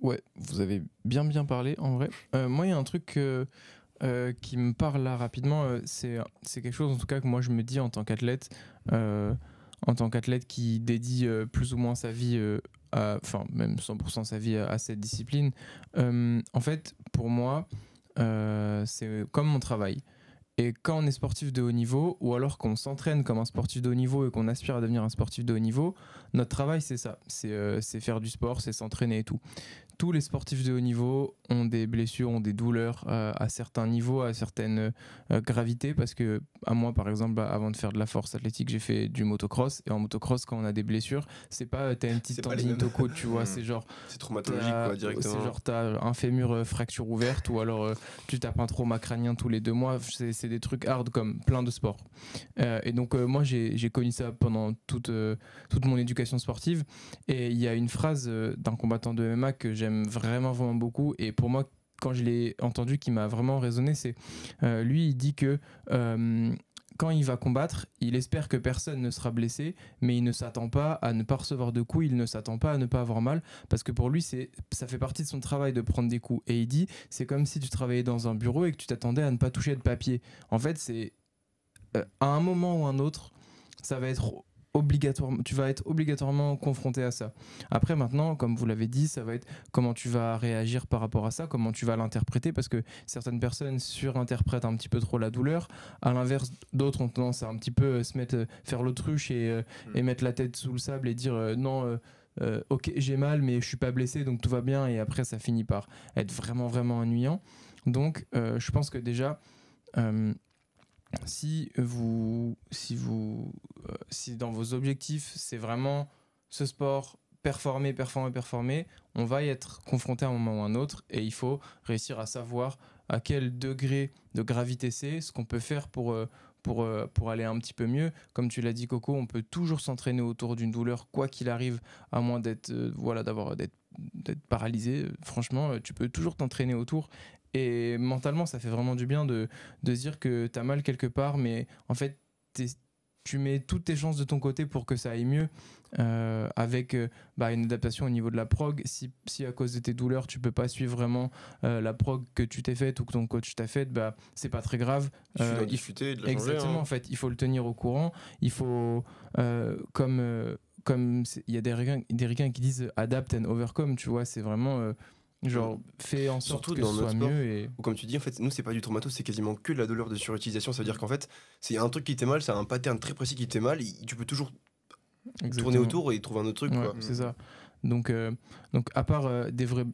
ouais, vous avez bien bien parlé en vrai. moi, il y a un truc euh, qui me parle là rapidement, euh, c'est quelque chose en tout cas que moi je me dis en tant qu'athlète, euh, en tant qu'athlète qui dédie plus ou moins sa vie, enfin même 100% sa vie à, cette discipline. en fait, pour moi, c'est comme mon travail. Et quand on est sportif de haut niveau, ou alors qu'on s'entraîne comme un sportif de haut niveau et qu'on aspire à devenir un sportif de haut niveau, notre travail c'est ça, c'est faire du sport, c'est s'entraîner et tout tous les sportifs de haut niveau ont des blessures, ont des douleurs euh, à certains niveaux, à certaines euh, euh, gravités. Parce que, à moi, par exemple, bah, avant de faire de la force athlétique, j'ai fait du motocross. Et en motocross, quand on a des blessures, c'est pas t'as une petite tendinite au côte tu vois. c'est genre. C'est traumatologique, quoi, directement. C'est genre t'as un fémur fracture ouverte ou alors tu tapes un trauma crânien tous les deux mois. C'est des trucs hard comme plein de sports. et donc, moi, j'ai connu ça pendant toute, toute mon éducation sportive. Et il y a une phrase d'un combattant de MMA que j'aime vraiment, vraiment beaucoup. Et pour moi, quand je l'ai entendu, qui m'a vraiment résonné, c'est euh, lui, il dit que euh, quand il va combattre, il espère que personne ne sera blessé, mais il ne s'attend pas à ne pas recevoir de coups, il ne s'attend pas à ne pas avoir mal, parce que pour lui, c'est, ça fait partie de son travail de prendre des coups. Et il dit, c'est comme si tu travaillais dans un bureau et que tu t'attendais à ne pas toucher de papier. En fait, c'est euh, à un moment ou un autre, ça va être obligatoirement, tu vas être obligatoirement confronté à ça. Après, maintenant, comme vous l'avez dit, ça va être comment tu vas réagir par rapport à ça, comment tu vas l'interpréter, parce que certaines personnes surinterprètent un petit peu trop la douleur. À l'inverse, d'autres ont tendance à un petit peu euh, se mettre, euh, faire l'autruche et, euh, mm. et mettre la tête sous le sable et dire non. ok j'ai mal mais je suis pas blessé donc tout va bien et après ça finit par être vraiment vraiment ennuyant donc je pense que déjà si euh, vous, si vous, euh, si dans vos objectifs, c'est vraiment ce sport, performer, performer, performer, on va y être confronté à un moment ou à un autre et il faut réussir à savoir à quel degré de gravité c'est, ce qu'on peut faire pour, euh, pour, pour aller un petit peu mieux. Comme tu l'as dit, Coco, on peut toujours s'entraîner autour d'une douleur, quoi qu'il arrive, à moins d'être d'être paralysé. Franchement, tu peux toujours t'entraîner autour et mentalement, ça fait vraiment du bien de, de dire que tu as mal quelque part, mais en fait, tu mets toutes tes chances de ton côté pour que ça aille mieux, euh, avec euh, bah, une adaptation au niveau de la prog. Si, si, à cause de tes douleurs, tu peux pas suivre vraiment euh, la prog que tu t'es faite ou que ton coach t'a faite, bah, c'est pas très grave. Il faut la de la Exactement, hein. en fait. Il faut le tenir au courant. Il faut, comme comme il y a des ricains, des qui disent adapt and overcome, tu vois, c'est vraiment Genre, mmh. fais en sorte Surtout que dans ce soit mieux. Ou comme tu dis, en fait, nous, c'est pas du traumato, c'est quasiment que de la douleur de surutilisation. Ça veut dire qu'en fait, c'est un truc qui t'est mal, c'est un pattern très précis qui t'est mal. Et tu peux toujours tourner autour et trouver un autre truc. c'est mmh. ça. Donc, euh, donc à part euh, des, vrais,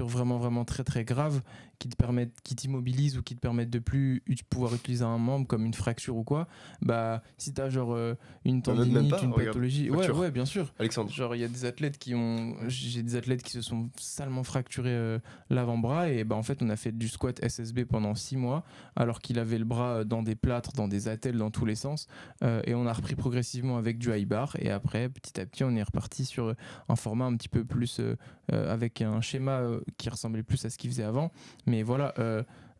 vraiment, vraiment très, très graves qui te permettent, qui t'immobilisent ou qui te permettent de plus pouvoir utiliser un membre comme une fracture ou quoi, bah, si t'as genre euh, une bah, tendinite, une pathologie. ouais, ouais, bien sûr. Alexandre. Genre, il y a des athlètes qui ont. J'ai des athlètes qui se sont salement fracturés l'avant-bras et bah, en fait, on a fait du squat SSB pendant 6 mois alors qu'il avait le bras dans des plâtres, dans des attelles, dans tous les sens. et on a repris progressivement avec du high bar et après, petit à petit, on est reparti sur un format un petit peu plus euh, euh, avec un schéma euh, qui ressemblait plus à ce qu'il faisait avant. Mais voilà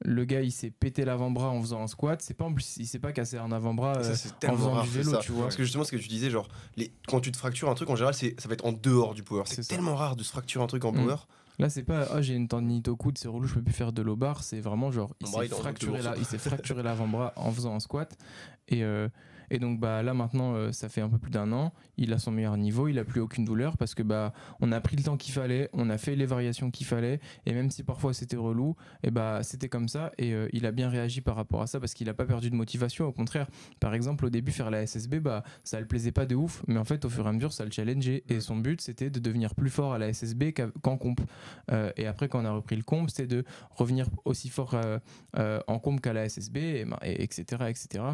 le gars il s'est pété l'avant-bras en faisant un squat, c'est pas en plus il s'est pas cassé un avant-bras en faisant rare, du vélo, tu vois. Parce que justement ce que tu disais genre les... quand tu te fractures un truc en général ça va être en dehors du power, c'est tellement rare de se fracturer un truc en mm. power. Là, c'est pas oh, j'ai une tendinite au coude, c'est relou, je peux plus faire de low bar. C'est vraiment genre il s'est fracturé, là il fracturé l'avant-bras en faisant un squat. Et, et donc bah, là maintenant, euh, ça fait un peu plus d'un an, il a son meilleur niveau, il n'a plus aucune douleur parce que bah, on a pris le temps qu'il fallait, on a fait les variations qu'il fallait, et même si parfois c'était relou, et eh bah, c'était comme ça, et euh, il a bien réagi par rapport à ça parce qu'il n'a pas perdu de motivation, au contraire. Par exemple, au début, faire la SSB, bah, ça le plaisait pas de ouf, mais en fait, au fur et à mesure, ça le challengeait, et son but c'était de devenir plus fort à la SSB qu'en comp. Euh, et après, quand on a repris le comp, c'était de revenir aussi fort en comp qu'à la SSB, etc., etc.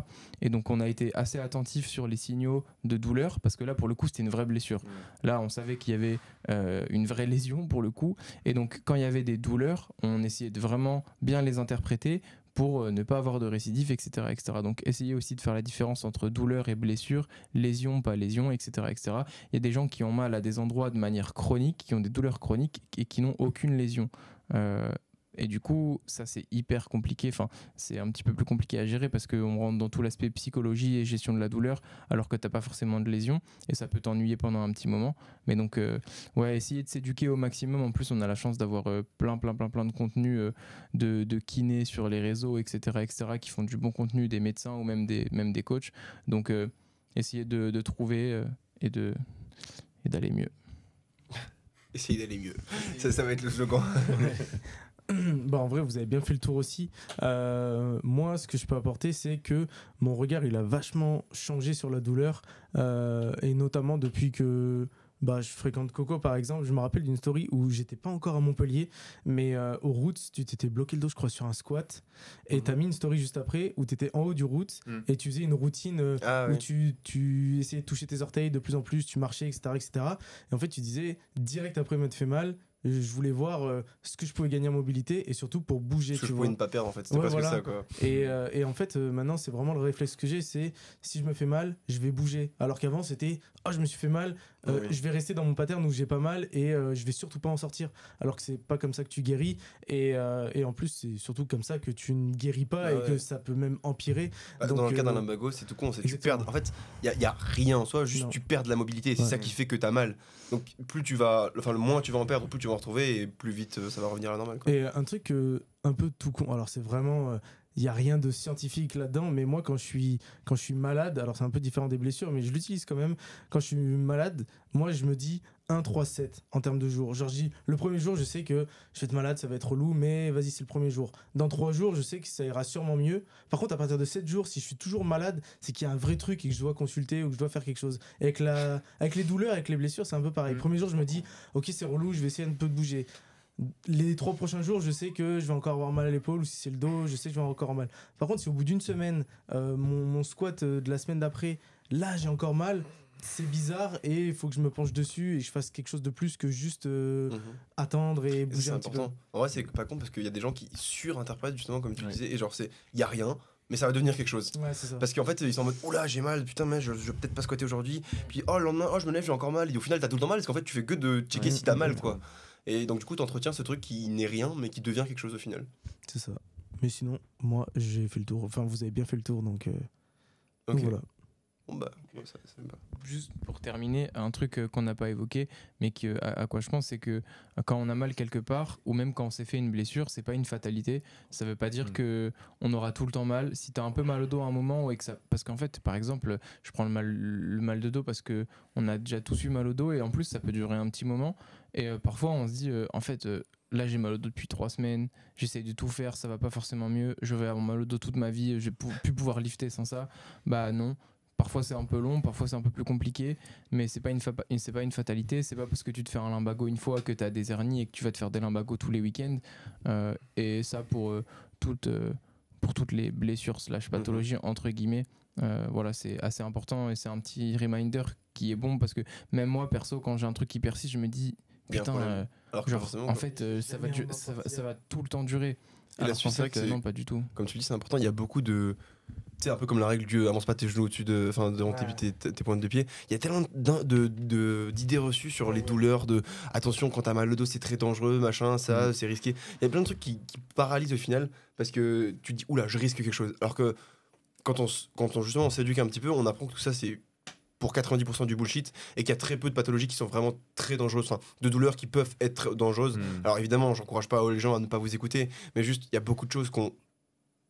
Et donc on a été assez assez attentif sur les signaux de douleur, parce que là, pour le coup, c'était une vraie blessure. Mm. Là, on savait qu'il y avait euh, une vraie lésion, pour le coup. Et donc, quand il y avait des douleurs, on essayait de vraiment bien les interpréter pour euh, ne pas avoir de récidive, etc., etc. Donc, essayez aussi de faire la différence entre douleur et blessure, lésion, pas lésion, etc., etc. Il y a des gens qui ont mal à des endroits de manière chronique, qui ont des douleurs chroniques et qui n'ont aucune lésion. Euh, et du coup, ça c'est hyper compliqué. Enfin, c'est un petit peu plus compliqué à gérer parce qu'on rentre dans tout l'aspect psychologie et gestion de la douleur, alors que t'as pas forcément de lésion et ça peut t'ennuyer pendant un petit moment. Mais donc, euh, ouais, essayer de s'éduquer au maximum. En plus, on a la chance d'avoir euh, plein, plein, plein, plein de contenu euh, de, kinés sur les réseaux, etc., etc., qui font du bon contenu, des médecins ou même des, même des coachs. Donc, essayer de, trouver et de et d'aller mieux. Essayer d'aller mieux. Ça, ça va être le slogan. Bah, en vrai, vous avez bien fait le tour aussi. Euh, moi, ce que je peux apporter, c'est que mon regard, il a vachement changé sur la douleur, euh, et notamment depuis que bah, je fréquente Coco par exemple. Je me rappelle d'une story où j'étais pas encore à Montpellier, mais euh, au route tu t'étais bloqué le dos, je crois, sur un squat. Et tu t'as mhm. mis une story juste après où t'étais en haut du route mhm. et tu faisais une routine ah où tu, tu, essayais de toucher tes orteils de plus en plus, tu marchais, etc. etc. Et en fait, tu disais direct après, me fait mal, je voulais voir euh, ce que je pouvais gagner en mobilité et surtout pour bouger. que tu je pouvais ne en fait, c'était que ça quoi. Et, euh, et en fait, euh, maintenant, c'est vraiment le réflexe que j'ai c'est si je me fais mal, je vais bouger. Alors qu'avant, c'était oh, je me suis fait mal, euh, je vais rester dans mon pattern où j'ai pas mal et euh, je vais surtout pas en sortir. Alors que c'est pas comme ça que tu guéris et, euh, et en plus c'est surtout comme ça que tu ne guéris pas bah et que ça peut même empirer. Bah, dans le cas d'un lumbago, c'est tout con, c'est tu perds. En fait, il y, a rien en soi, juste tu perds de la mobilité. C'est ça qui fait que tu as mal. Donc plus tu vas, enfin le moins tu vas en perdre, plus tu vas en retrouver et plus vite ça va revenir à la normale. Et un truc un peu tout con. Alors c'est vraiment il n'y a rien de scientifique là-dedans, mais moi, quand je suis, quand je suis malade, alors c'est un peu différent des blessures, mais je l'utilise quand même. Quand je suis malade, moi, je me dis 1, 3, 7 en termes de jours. Genre, je dis, le premier jour, je sais que je vais être malade, ça va être relou, mais vas-y, c'est le premier jour. Dans trois jours, je sais que ça ira sûrement mieux. Par contre, à partir de 7 jours, si je suis toujours malade, c'est qu'il y a un vrai truc et que je dois consulter ou que je dois faire quelque chose. avec, la, avec les douleurs, avec les blessures, c'est un peu pareil. Mm. Premier jour, je me dis, ok, c'est relou, je vais essayer un peu de bouger les trois prochains jours, je sais que je vais encore avoir mal à l'épaule ou si c'est le dos, je sais que je vais encore avoir mal. Par contre, si au bout d'une semaine, euh, mon, squat euh, de la semaine d'après, là j'ai encore mal, c'est bizarre et il faut que je me penche dessus et que je fasse quelque chose de plus que juste euh, mhm. attendre et bouger un important. Petit peu. En vrai, c'est pas con parce qu'il y a des gens qui surinterprètent justement comme tu disais et genre c'est il y a rien mais ça va devenir quelque chose. Ouais, ça. Parce qu'en fait, ils sont en mode oh là, j'ai mal, putain, mais je, je vais peut-être pas squatter aujourd'hui. Puis oh, le lendemain, oh, je me lève, j'ai encore mal. Et au final, t'as tout le temps mal parce qu'en fait, tu fais que de checker si si t'as mal, quoi. Et donc, du coup, tu entretiens ce truc qui n'est rien, mais qui devient quelque chose au final. C'est ça. Mais sinon, moi, j'ai fait le tour. Enfin, vous avez bien fait le tour, donc, euh, voilà. Bon bah, ça, Juste pour terminer, un truc euh, qu'on n'a pas évoqué, mais qui, euh, à, quoi je pense, c'est que quand on a mal quelque part, ou même quand on s'est fait une blessure, c'est pas une fatalité. Ça veut pas dire qu'on hmm. que on aura tout le temps mal. Si tu as un peu mal au dos à un moment, et que ça... parce qu'en fait, par exemple, je prends le mal, le mal de dos parce que on a déjà tous eu mal au dos, et en plus, ça peut durer un petit moment. Et euh, parfois, on se dit, euh, en fait, euh, là, j'ai mal au dos depuis trois semaines, j'essaie de tout faire, ça va pas forcément mieux, je vais avoir mal au dos toute ma vie, je vais plus pouvoir lifter sans ça. Bah non. Parfois c'est un peu long, parfois c'est un peu plus compliqué, mais c'est pas une c'est pas une fatalité, c'est pas parce que tu te fais un lumbago une fois que tu as des hernies et que tu vas te faire des lumbagos tous les week-ends. et ça pour pour toutes les blessures slash mm-hmm. pathologies entre guillemets. voilà, c'est assez important et c'est un petit reminder qui est bon parce que même moi perso, quand j'ai un truc qui persiste, je me dis putain, euh, alors en fait, euh, ça, va ça, va, tout le temps durer. Et alors la euh, non, pas du tout. Comme tu dis, c'est important, il y a beaucoup de. Tu sais, un peu comme la règle du avance pas tes genoux au-dessus de. Enfin, devant tes, tes, pointes de pied. Il y a tellement d'idées reçues sur les douleurs, de attention, quand t'as mal au dos, c'est très dangereux, machin, ça, mm. c'est risqué. Il y a plein de trucs qui, paralysent au final parce que tu te dis, oula, je risque quelque chose. Alors que quand on, quand on justement on s'éduque un petit peu, on apprend que tout ça, c'est pour 90% du bullshit et qu'il y a très peu de pathologies qui sont vraiment très dangereuses, de douleurs qui peuvent être dangereuses. Hmm. Alors évidemment, j'encourage pas les gens à ne pas vous écouter, mais juste, il y a beaucoup de choses qu'on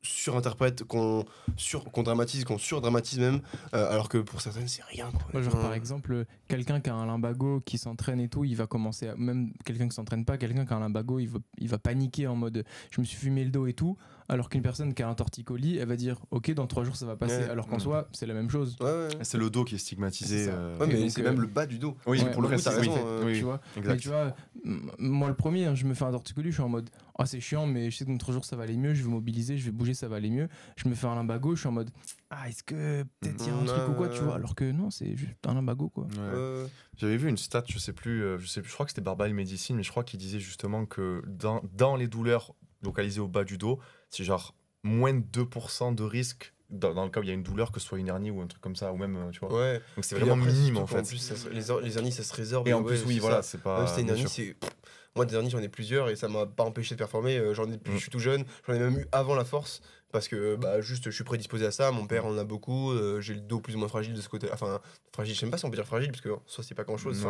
surinterprète, qu'on sur, qu'on dramatise, qu'on surdramatise même, euh, alors que pour certaines, c'est rien. par exemple, quelqu'un qui a un limbago, qui s'entraîne et tout, il va commencer, à, même quelqu'un qui s'entraîne pas, quelqu'un qui a un limbago, il va paniquer en mode je me suis fumé le dos et tout alors qu'une personne qui a un torticolis, elle va dire ok, dans trois jours ça va passer, alors qu'en soi mm. c'est la même chose. c'est le dos qui est stigmatisé. Euh, mais c'est même euh, le bas du dos. Oui, pour le reste, ça euh... moi le premier, hein, je me fais un torticolis, je suis en mode ah c'est chiant, mais je sais que dans trois jours ça va aller mieux, je vais mobiliser, je vais bouger, ça va aller mieux. Je me fais un lumbago, je suis en mode ah est-ce que peut-être il y a un mm. truc ou quoi, tu vois, alors que non, c'est juste un lumbago. quoi. J'avais vu une stat, je sais plus, euh, je sais plus, je crois que c'était Barbal Medicine, mais je crois qu'il disait justement que dans les douleurs localisées au bas du dos, c'est genre moins de 2% de risque dans, le cas où il y a une douleur, que ce soit une hernie ou un truc comme ça, ou même, euh, tu vois. Ouais. Donc c'est vraiment minime en fait. les, hernies, ça se résorbe. Et en plus, oui, voilà, c'est pas. Moi, des hernies, j'en ai plusieurs et ça m'a pas empêché de performer. Euh, j'en ai, plus, mm. je suis tout jeune, j'en ai même eu avant la force parce que bah, juste je suis prédisposé à ça. Mon père en a beaucoup. Euh, j'ai le dos plus ou moins fragile de ce côté. Enfin, fragile, je sais pas si on peut dire fragile parce que soit c'est pas grand chose.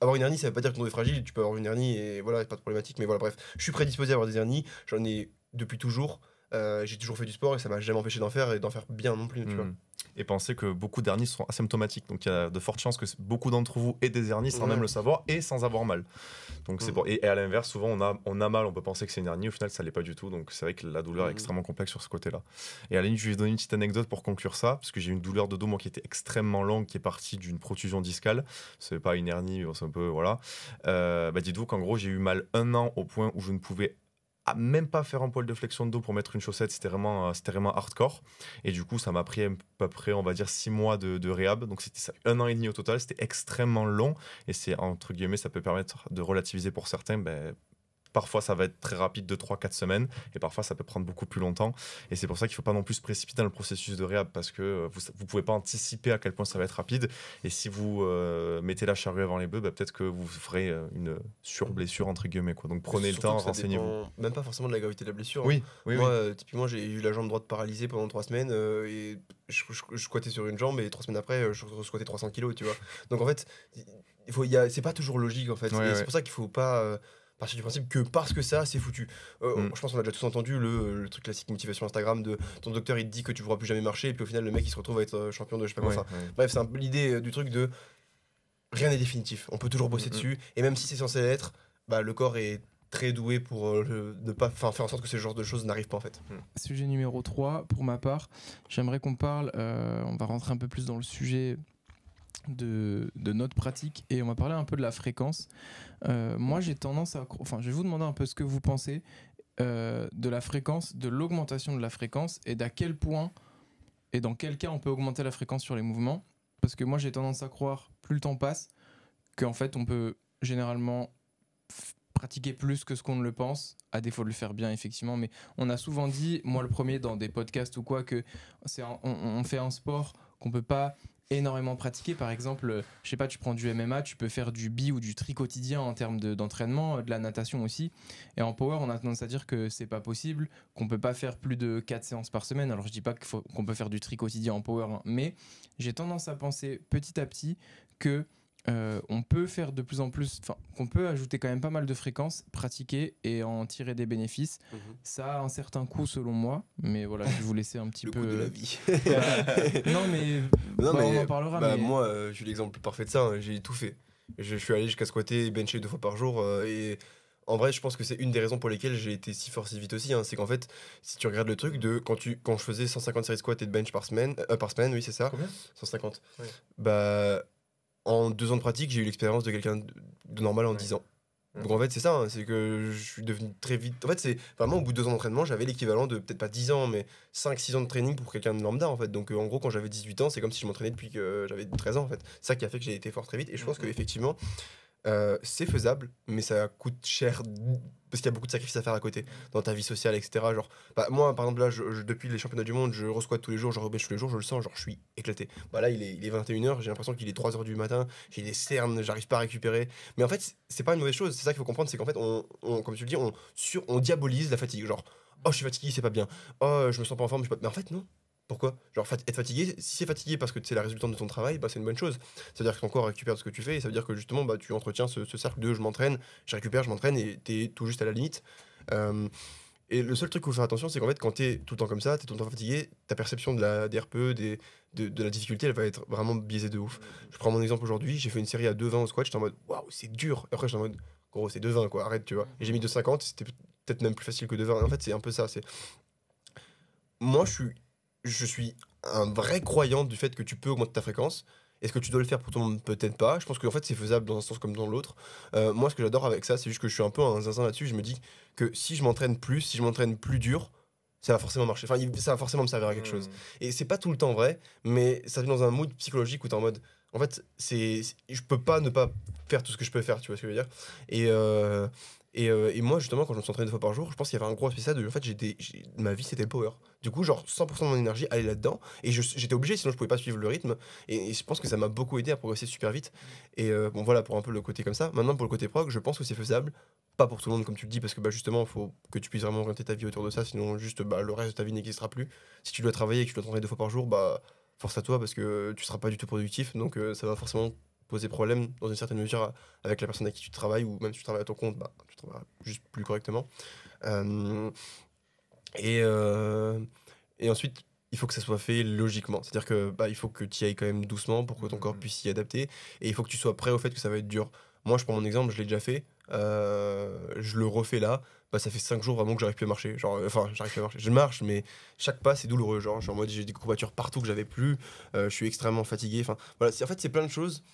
Avoir une hernie, ça veut pas dire que ton dos est fragile. Tu peux avoir une hernie et voilà, pas de problématique. Mais voilà, bref, je suis prédisposé à avoir des hernies. J'en ai depuis toujours. Euh, j'ai toujours fait du sport et ça m'a jamais empêché d'en faire et d'en faire bien non plus. Hmm. Et pensez que beaucoup d'hernies sont asymptomatiques, donc il y a de fortes chances que beaucoup d'entre vous aient des hernies sans même le savoir et sans avoir mal. Donc c'est bon. Hmm. Et, à l'inverse, souvent on a, on a mal, on peut penser que c'est une hernie, au final ça l'est pas du tout. Donc c'est vrai que la douleur est hmm. extrêmement complexe sur ce côté-là. Et à la je vais donner une petite anecdote pour conclure ça, parce que j'ai une douleur de dos moi qui était extrêmement longue, qui est partie d'une protusion discale. C'est pas une hernie, c'est un peu voilà. Euh, bah dites-vous qu'en gros j'ai eu mal un an au point où je ne pouvais à même pas faire un poil de flexion de dos pour mettre une chaussette, c'était vraiment, euh, c'était hardcore. Et du coup, ça m'a pris à peu près, on va dire, six mois de, de réhab. Donc, c'était un an et demi au total. C'était extrêmement long. Et c'est, entre guillemets, ça peut permettre de relativiser pour certains ben, Parfois, ça va être très rapide, de 3, 4 semaines, et parfois, ça peut prendre beaucoup plus longtemps. Et c'est pour ça qu'il ne faut pas non plus se précipiter dans le processus de réhab, parce que euh, vous ne pouvez pas anticiper à quel point ça va être rapide. Et si vous euh, mettez la charrue avant les bœufs, bah, peut-être que vous ferez euh, une surblessure, entre guillemets. Quoi. Donc prenez le temps, renseignez-vous. Même pas forcément de la gravité de la blessure. Hein. Oui, Moi, typiquement, j'ai eu la jambe droite paralysée pendant 3 semaines, et je, je, squattais sur une jambe, et 3 semaines après, je squattais 300 kilos, tu vois. Donc en fait, il faut, c'est pas toujours logique en fait. C'est pour ça qu'il faut pas partir du principe que parce que ça, c'est foutu. Euh, hmm. Je pense qu'on a déjà tous entendu le, truc classique motivation Instagram de ton docteur il te dit que tu pourras plus jamais marcher, et puis au final le mec il se retrouve à être euh, champion de je sais pas quoi. Bref, c'est un l'idée euh, du truc de rien n'est définitif, on peut toujours bosser hmm, hmm. dessus, et même si c'est censé l'être, bah, le corps est très doué pour ne pas faire en sorte que ce genre de choses n'arrivent pas en fait. Sujet numéro 3, pour ma part, j'aimerais qu'on parle, on va rentrer un peu plus dans le sujet de, notre pratique et on va parler un peu de la fréquence. Euh, moi, j'ai tendance à. Enfin, je vais vous demander un peu ce que vous pensez euh, de la fréquence, de l'augmentation de la fréquence et d'à quel point et dans quel cas on peut augmenter la fréquence sur les mouvements. Parce que moi, j'ai tendance à croire, plus le temps passe, qu'en fait, on peut généralement pratiquer plus que ce qu'on ne le pense, à défaut de le faire bien, effectivement. Mais on a souvent dit, moi le premier, dans des podcasts ou quoi, que c'est on, fait un sport qu'on peut pas énormément pratiqué. Par exemple, euh, je sais pas, tu prends du MMA, tu peux faire du bi ou du tri quotidien en termes d'entraînement, euh, de, la natation aussi. Et en power, on a tendance à dire que c'est pas possible, qu'on peut pas faire plus de 4 séances par semaine. Alors je dis pas qu'on peut faire du tri quotidien en power, hein, mais j'ai tendance à penser petit à petit que euh, on peut faire de plus en plus, enfin, qu'on peut ajouter quand même pas mal de fréquences, pratiquer et en tirer des bénéfices. Mhm. Ça a un certain coût selon moi, mais voilà, je vais vous laisser un petit le peu. Coût de la vie. non, mais, non, bah, on en parlera. Bah, moi, euh, je suis l'exemple parfait de ça, hein. j'ai tout fait. Je, suis allé jusqu'à squatter et bencher deux fois par jour euh, et. En vrai, je pense que c'est une des raisons pour lesquelles j'ai été si fort si vite aussi. Hein. c'est qu'en fait, si tu regardes le truc de quand tu quand je faisais 150 séries squat et de bench par semaine, par semaine, oui c'est ça. 150. Bah en deux ans de pratique, j'ai eu l'expérience de quelqu'un de normal en dix ans. Mm. Donc en fait, c'est ça, hein, c'est que je suis devenu très vite. En fait, c'est vraiment au bout de deux ans d'entraînement, j'avais l'équivalent de peut-être pas dix ans, mais cinq, six ans de training pour quelqu'un de lambda en fait. Donc euh, en gros, quand j'avais 18 ans, c'est comme si je m'entraînais depuis que j'avais 13 ans en fait. Ça qui a fait que j'ai été fort très vite. Et je mm, pense que mm. qu'effectivement, euh, c'est faisable, mais ça coûte cher parce qu'il y a beaucoup de sacrifices à faire à côté dans ta vie sociale, etc. Genre, bah, moi, par exemple, là, depuis les championnats du monde, je resquatte tous les jours, je rebêche tous les jours, je le sens, je suis éclaté. Bah, là, il est, 21h, j'ai l'impression qu'il est 3h du matin, j'ai des cernes, j'arrive pas à récupérer. Mais en fait, c'est pas une mauvaise chose, c'est ça qu'il faut comprendre, c'est qu'en fait, on, comme tu le dis, on, diabolise la fatigue. Genre, oh, je suis fatigué, c'est pas bien, oh, je me sens pas en forme, je pas... Mais en fait, non, pourquoi Genre être fatigué, si c'est fatigué parce que c'est la résultante de ton travail, bah, c'est une bonne chose. C'est-à-dire que ton corps récupère ce que tu fais, et ça veut dire que justement bah, tu entretiens ce, cercle de je m'entraîne, je récupère, je m'entraîne, et t'es tout juste à la limite. Euh, et le seul truc où faut faire attention, c'est qu'en fait quand t'es tout le temps comme ça, t'es tout le temps fatigué, ta perception de la des RPE, des, de, la difficulté, elle va être vraiment biaisée de ouf. Je prends mon exemple aujourd'hui, j'ai fait une série à 2,20 au squat, j'étais en mode waouh, c'est dur. Et Après j'étais en mode gros, c'est 2,20 quoi, arrête, tu vois. Et j'ai mis 2,50, c'était peut-être même plus facile que 2,20. En fait, c'est un peu ça. c'est Moi, je suis je suis un vrai croyant du fait que tu peux augmenter ta fréquence. Est-ce que tu dois le faire pour ton monde Peut-être pas. Je pense qu'en fait, c'est faisable dans un sens comme dans l'autre. Euh, moi, ce que j'adore avec ça, c'est juste que je suis un peu un zinzin là-dessus. Je me dis que si je m'entraîne plus, si je m'entraîne plus dur, ça va forcément marcher. Enfin, ça va forcément me servir à quelque chose. Mmh. Et c'est pas tout le temps vrai, mais ça vient dans un mood psychologique où t'es en mode. En fait, c'est, je peux pas ne pas faire tout ce que je peux faire, tu vois ce que je veux dire. Et, euh, euh, et, moi, justement, quand je me suis entraîné deux fois par jour, je pense qu'il y avait un gros aspect de. En fait, j'étais, ma vie, c'était le power. Du coup, genre, 100% de mon énergie allait là-dedans. Et j'étais obligé, sinon je pouvais pas suivre le rythme. Et, je pense que ça m'a beaucoup aidé à progresser super vite. Et euh, bon, voilà, pour un peu le côté comme ça. Maintenant, pour le côté prog, je pense que c'est faisable. Pas pour tout le monde, comme tu le dis, parce que bah, justement, il faut que tu puisses vraiment orienter ta vie autour de ça. Sinon, juste, bah, le reste de ta vie n'existera plus. Si tu dois travailler et que tu dois t'entraîner deux fois par jour, bah, force à toi, parce que tu seras pas du tout productif. Donc, euh, ça va forcément poser problème dans une certaine mesure avec la personne à qui tu travailles ou même si tu travailles à ton compte, bah, tu travailles juste plus correctement. Euh, et, euh, et ensuite, il faut que ça soit fait logiquement. C'est-à-dire que bah, il faut que tu y ailles quand même doucement pour que ton corps mm-hmm. puisse s'y adapter et il faut que tu sois prêt au fait que ça va être dur. Moi, je prends mon exemple, je l'ai déjà fait, euh, je le refais là. Bah, ça fait cinq jours vraiment que j'arrive plus à marcher. Genre, enfin, j'arrive plus à marcher. Je marche, mais chaque pas, c'est douloureux. Genre, genre j'ai des courbatures partout que j'avais plus. je suis extrêmement fatigué. Enfin, voilà, en fait, c'est plein de choses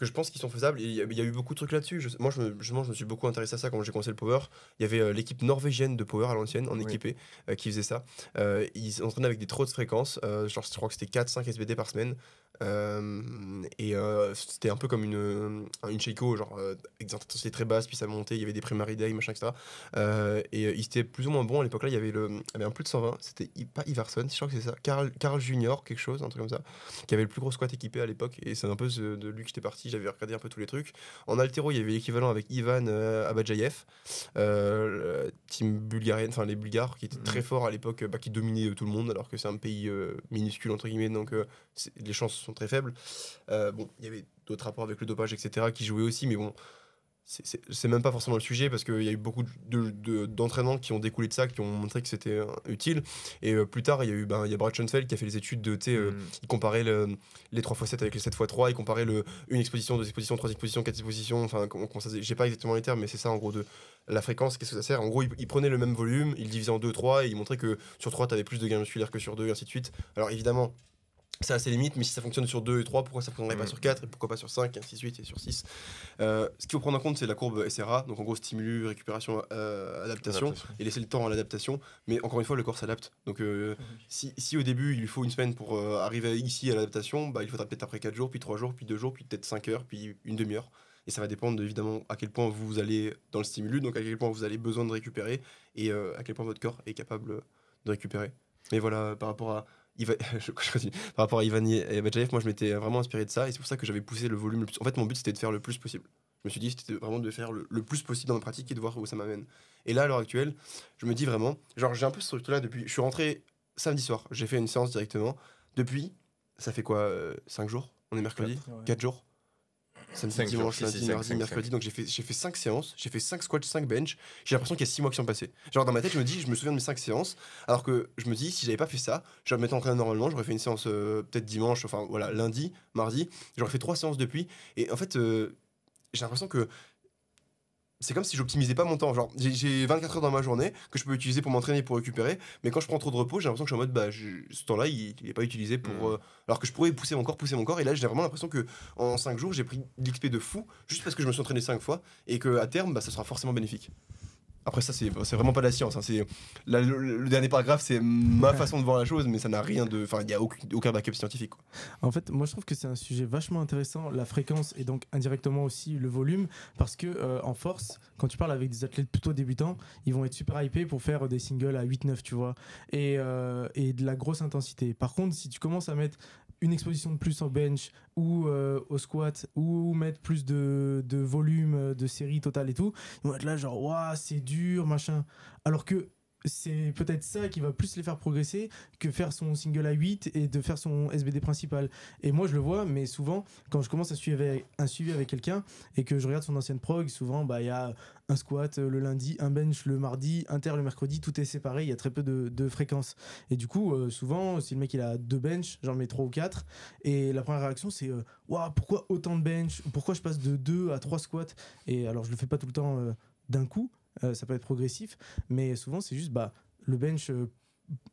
que je pense qu'ils sont faisables. Il y, a eu beaucoup de trucs là-dessus. moi, je me, je me suis beaucoup intéressé à ça quand j'ai commencé le Power. Il y avait euh, l'équipe norvégienne de Power à l'ancienne, en équipé, euh, qui faisait ça. Euh, ils s'entraînaient avec des trop de fréquences. genre, je crois que c'était 4-5 SBD par semaine. Euh, et euh, c'était un peu comme une, euh, une Sheiko, genre avec très basse puis ça montait, il y avait des primary day, machin, etc. et il était plus ou moins bon à l'époque là, il y avait, le, avait un plus de 120, c'était pas Iverson, je crois que c'est ça, Carl, Carl Junior, quelque chose, un truc comme ça, qui avait le plus gros squat équipé à l'époque, et c'est un peu de lui que j'étais parti, j'avais regardé un peu tous les trucs. En altéro, il y avait l'équivalent avec Ivan euh, team bulgarienne, enfin les Bulgares qui étaient mm. très forts à l'époque, bah, qui dominaient tout le monde, alors que c'est un pays minuscule entre guillemets, donc les chances sont très faible, euh, bon, il y avait d'autres rapports avec le dopage, etc., qui jouaient aussi, mais bon, c'est même pas forcément le sujet parce qu'il y a eu beaucoup d'entraînements de, qui ont découlé de ça, qui ont montré que c'était euh, utile. Et euh, plus tard, il y a eu ben, y a Brad Schoenfeld qui a fait les études de. Euh, mm. Il comparait les 3x7 avec les 7x3, il comparait le, une exposition, deux expositions, trois expositions, quatre expositions. Enfin, j'ai pas exactement les termes, mais c'est ça en gros de la fréquence, qu'est-ce que ça sert En gros, il, prenait le même volume, il divisait en 2, 3 et il montrait que sur 3, tu avais plus de gains musculaires que sur 2, et ainsi de suite. Alors évidemment, ça a ses limites, mais si ça fonctionne sur 2 et 3, pourquoi ça ne fonctionnerait pas mm. sur 4 et pourquoi pas sur 5, 6, 8 et sur 6 euh, Ce qu'il faut prendre en compte, c'est la courbe SRA, donc en gros stimulus, récupération, euh, adaptation, et laisser le temps à l'adaptation. Mais encore une fois, le corps s'adapte. Donc euh, mm-hmm. si, si, au début, il lui faut une semaine pour arriver ici à l'adaptation, bah, il faudra peut-être après 4 jours, puis 3 jours, puis 2 jours, puis peut-être 5 heures, puis une demi-heure. Et ça va dépendre évidemment à quel point vous allez dans le stimulus, donc à quel point vous avez besoin de récupérer, et à quel point votre corps est capable de récupérer. Mais voilà, par rapport à je, continue. Par rapport à Ivan moi je m'étais vraiment inspiré de ça et c'est pour ça que j'avais poussé le volume le plus. En fait, mon but c'était de faire le plus possible. Je me suis dit, c'était vraiment de faire le, plus possible dans ma pratique et de voir où ça m'amène. Et là, à l'heure actuelle, je me dis vraiment, genre j'ai un peu ce truc-là depuis. Je suis rentré samedi soir, j'ai fait une séance directement. Depuis, ça fait quoi 5 euh, jours On est mercredi 4 jours Samedi, dimanche, lundi, mardi, mercredi. Donc j'ai fait, j'ai 5 séances, j'ai fait 5 squats, 5 bench. J'ai l'impression qu'il y a 6 mois qui sont passés. Genre dans ma tête, je me dis, je me souviens de mes 5 séances, alors que je me dis, si j'avais pas fait ça, je en train normalement, j'aurais fait une séance euh, peut-être dimanche, enfin voilà, lundi, mardi, j'aurais fait trois séances depuis. Et en fait, euh, j'ai l'impression que c'est comme si j'optimisais pas mon temps. Genre, j'ai 24 heures dans ma journée que je peux utiliser pour m'entraîner, pour récupérer. Mais quand je prends trop de repos, j'ai l'impression que je suis en mode, bah, ce temps-là, il, n'est pas utilisé pour. Mm. Euh, alors que je pourrais pousser mon corps, pousser mon corps. Et là, j'ai vraiment l'impression que en 5 jours, j'ai pris de l'XP de fou juste parce que je me suis entraîné 5 fois et que à terme, bah, ça sera forcément bénéfique. Après ça, c'est vraiment pas de la science. Hein. C'est le, dernier paragraphe, c'est ma façon de voir la chose, mais ça n'a rien de. Enfin, il n'y a aucun, backup scientifique. En fait, moi, je trouve que c'est un sujet vachement intéressant, la fréquence et donc indirectement aussi le volume, parce que euh, en force, quand tu parles avec des athlètes plutôt débutants, ils vont être super hypés pour faire des singles à 8-9, tu vois, et, euh, et de la grosse intensité. Par contre, si tu commences à mettre une exposition de plus en bench ou euh, au squat ou mettre plus de, de volume euh, de série totale et tout, ils vont être là genre, waouh, c'est dur, machin. Alors que c'est peut-être ça qui va plus les faire progresser que faire son single à 8 et de faire son SBD principal. Et moi, je le vois, mais souvent, quand je commence à suivre un suivi avec quelqu'un et que je regarde son ancienne prog, souvent, bah, il y a un squat euh, le lundi, un bench le mardi, un terre le mercredi, tout est séparé, il y a très peu de, de fréquences. Et du coup, euh, souvent, si le mec il a deux benches j'en mets trois ou quatre, et la première réaction c'est euh, pourquoi autant de benches, Pourquoi je passe de deux à trois squats Et alors, je le fais pas tout le temps. d'un coup, euh, ça peut être progressif, mais souvent, c'est juste bah, le bench, euh,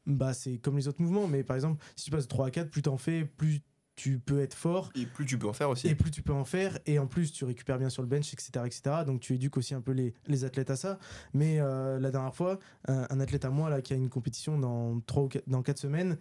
bah, c'est comme les autres mouvements. Mais par exemple, si tu passes de 3 à 4, plus t'en fais, plus tu peux être fort. Et plus tu peux en faire aussi. Et plus tu peux en faire. Et en plus, tu récupères bien sur le bench, etc. etc. Donc tu éduques aussi un peu les, les athlètes à ça. Mais euh, la dernière fois, un athlète à moi là, qui a une compétition dans 3 ou 4, dans 4 semaines,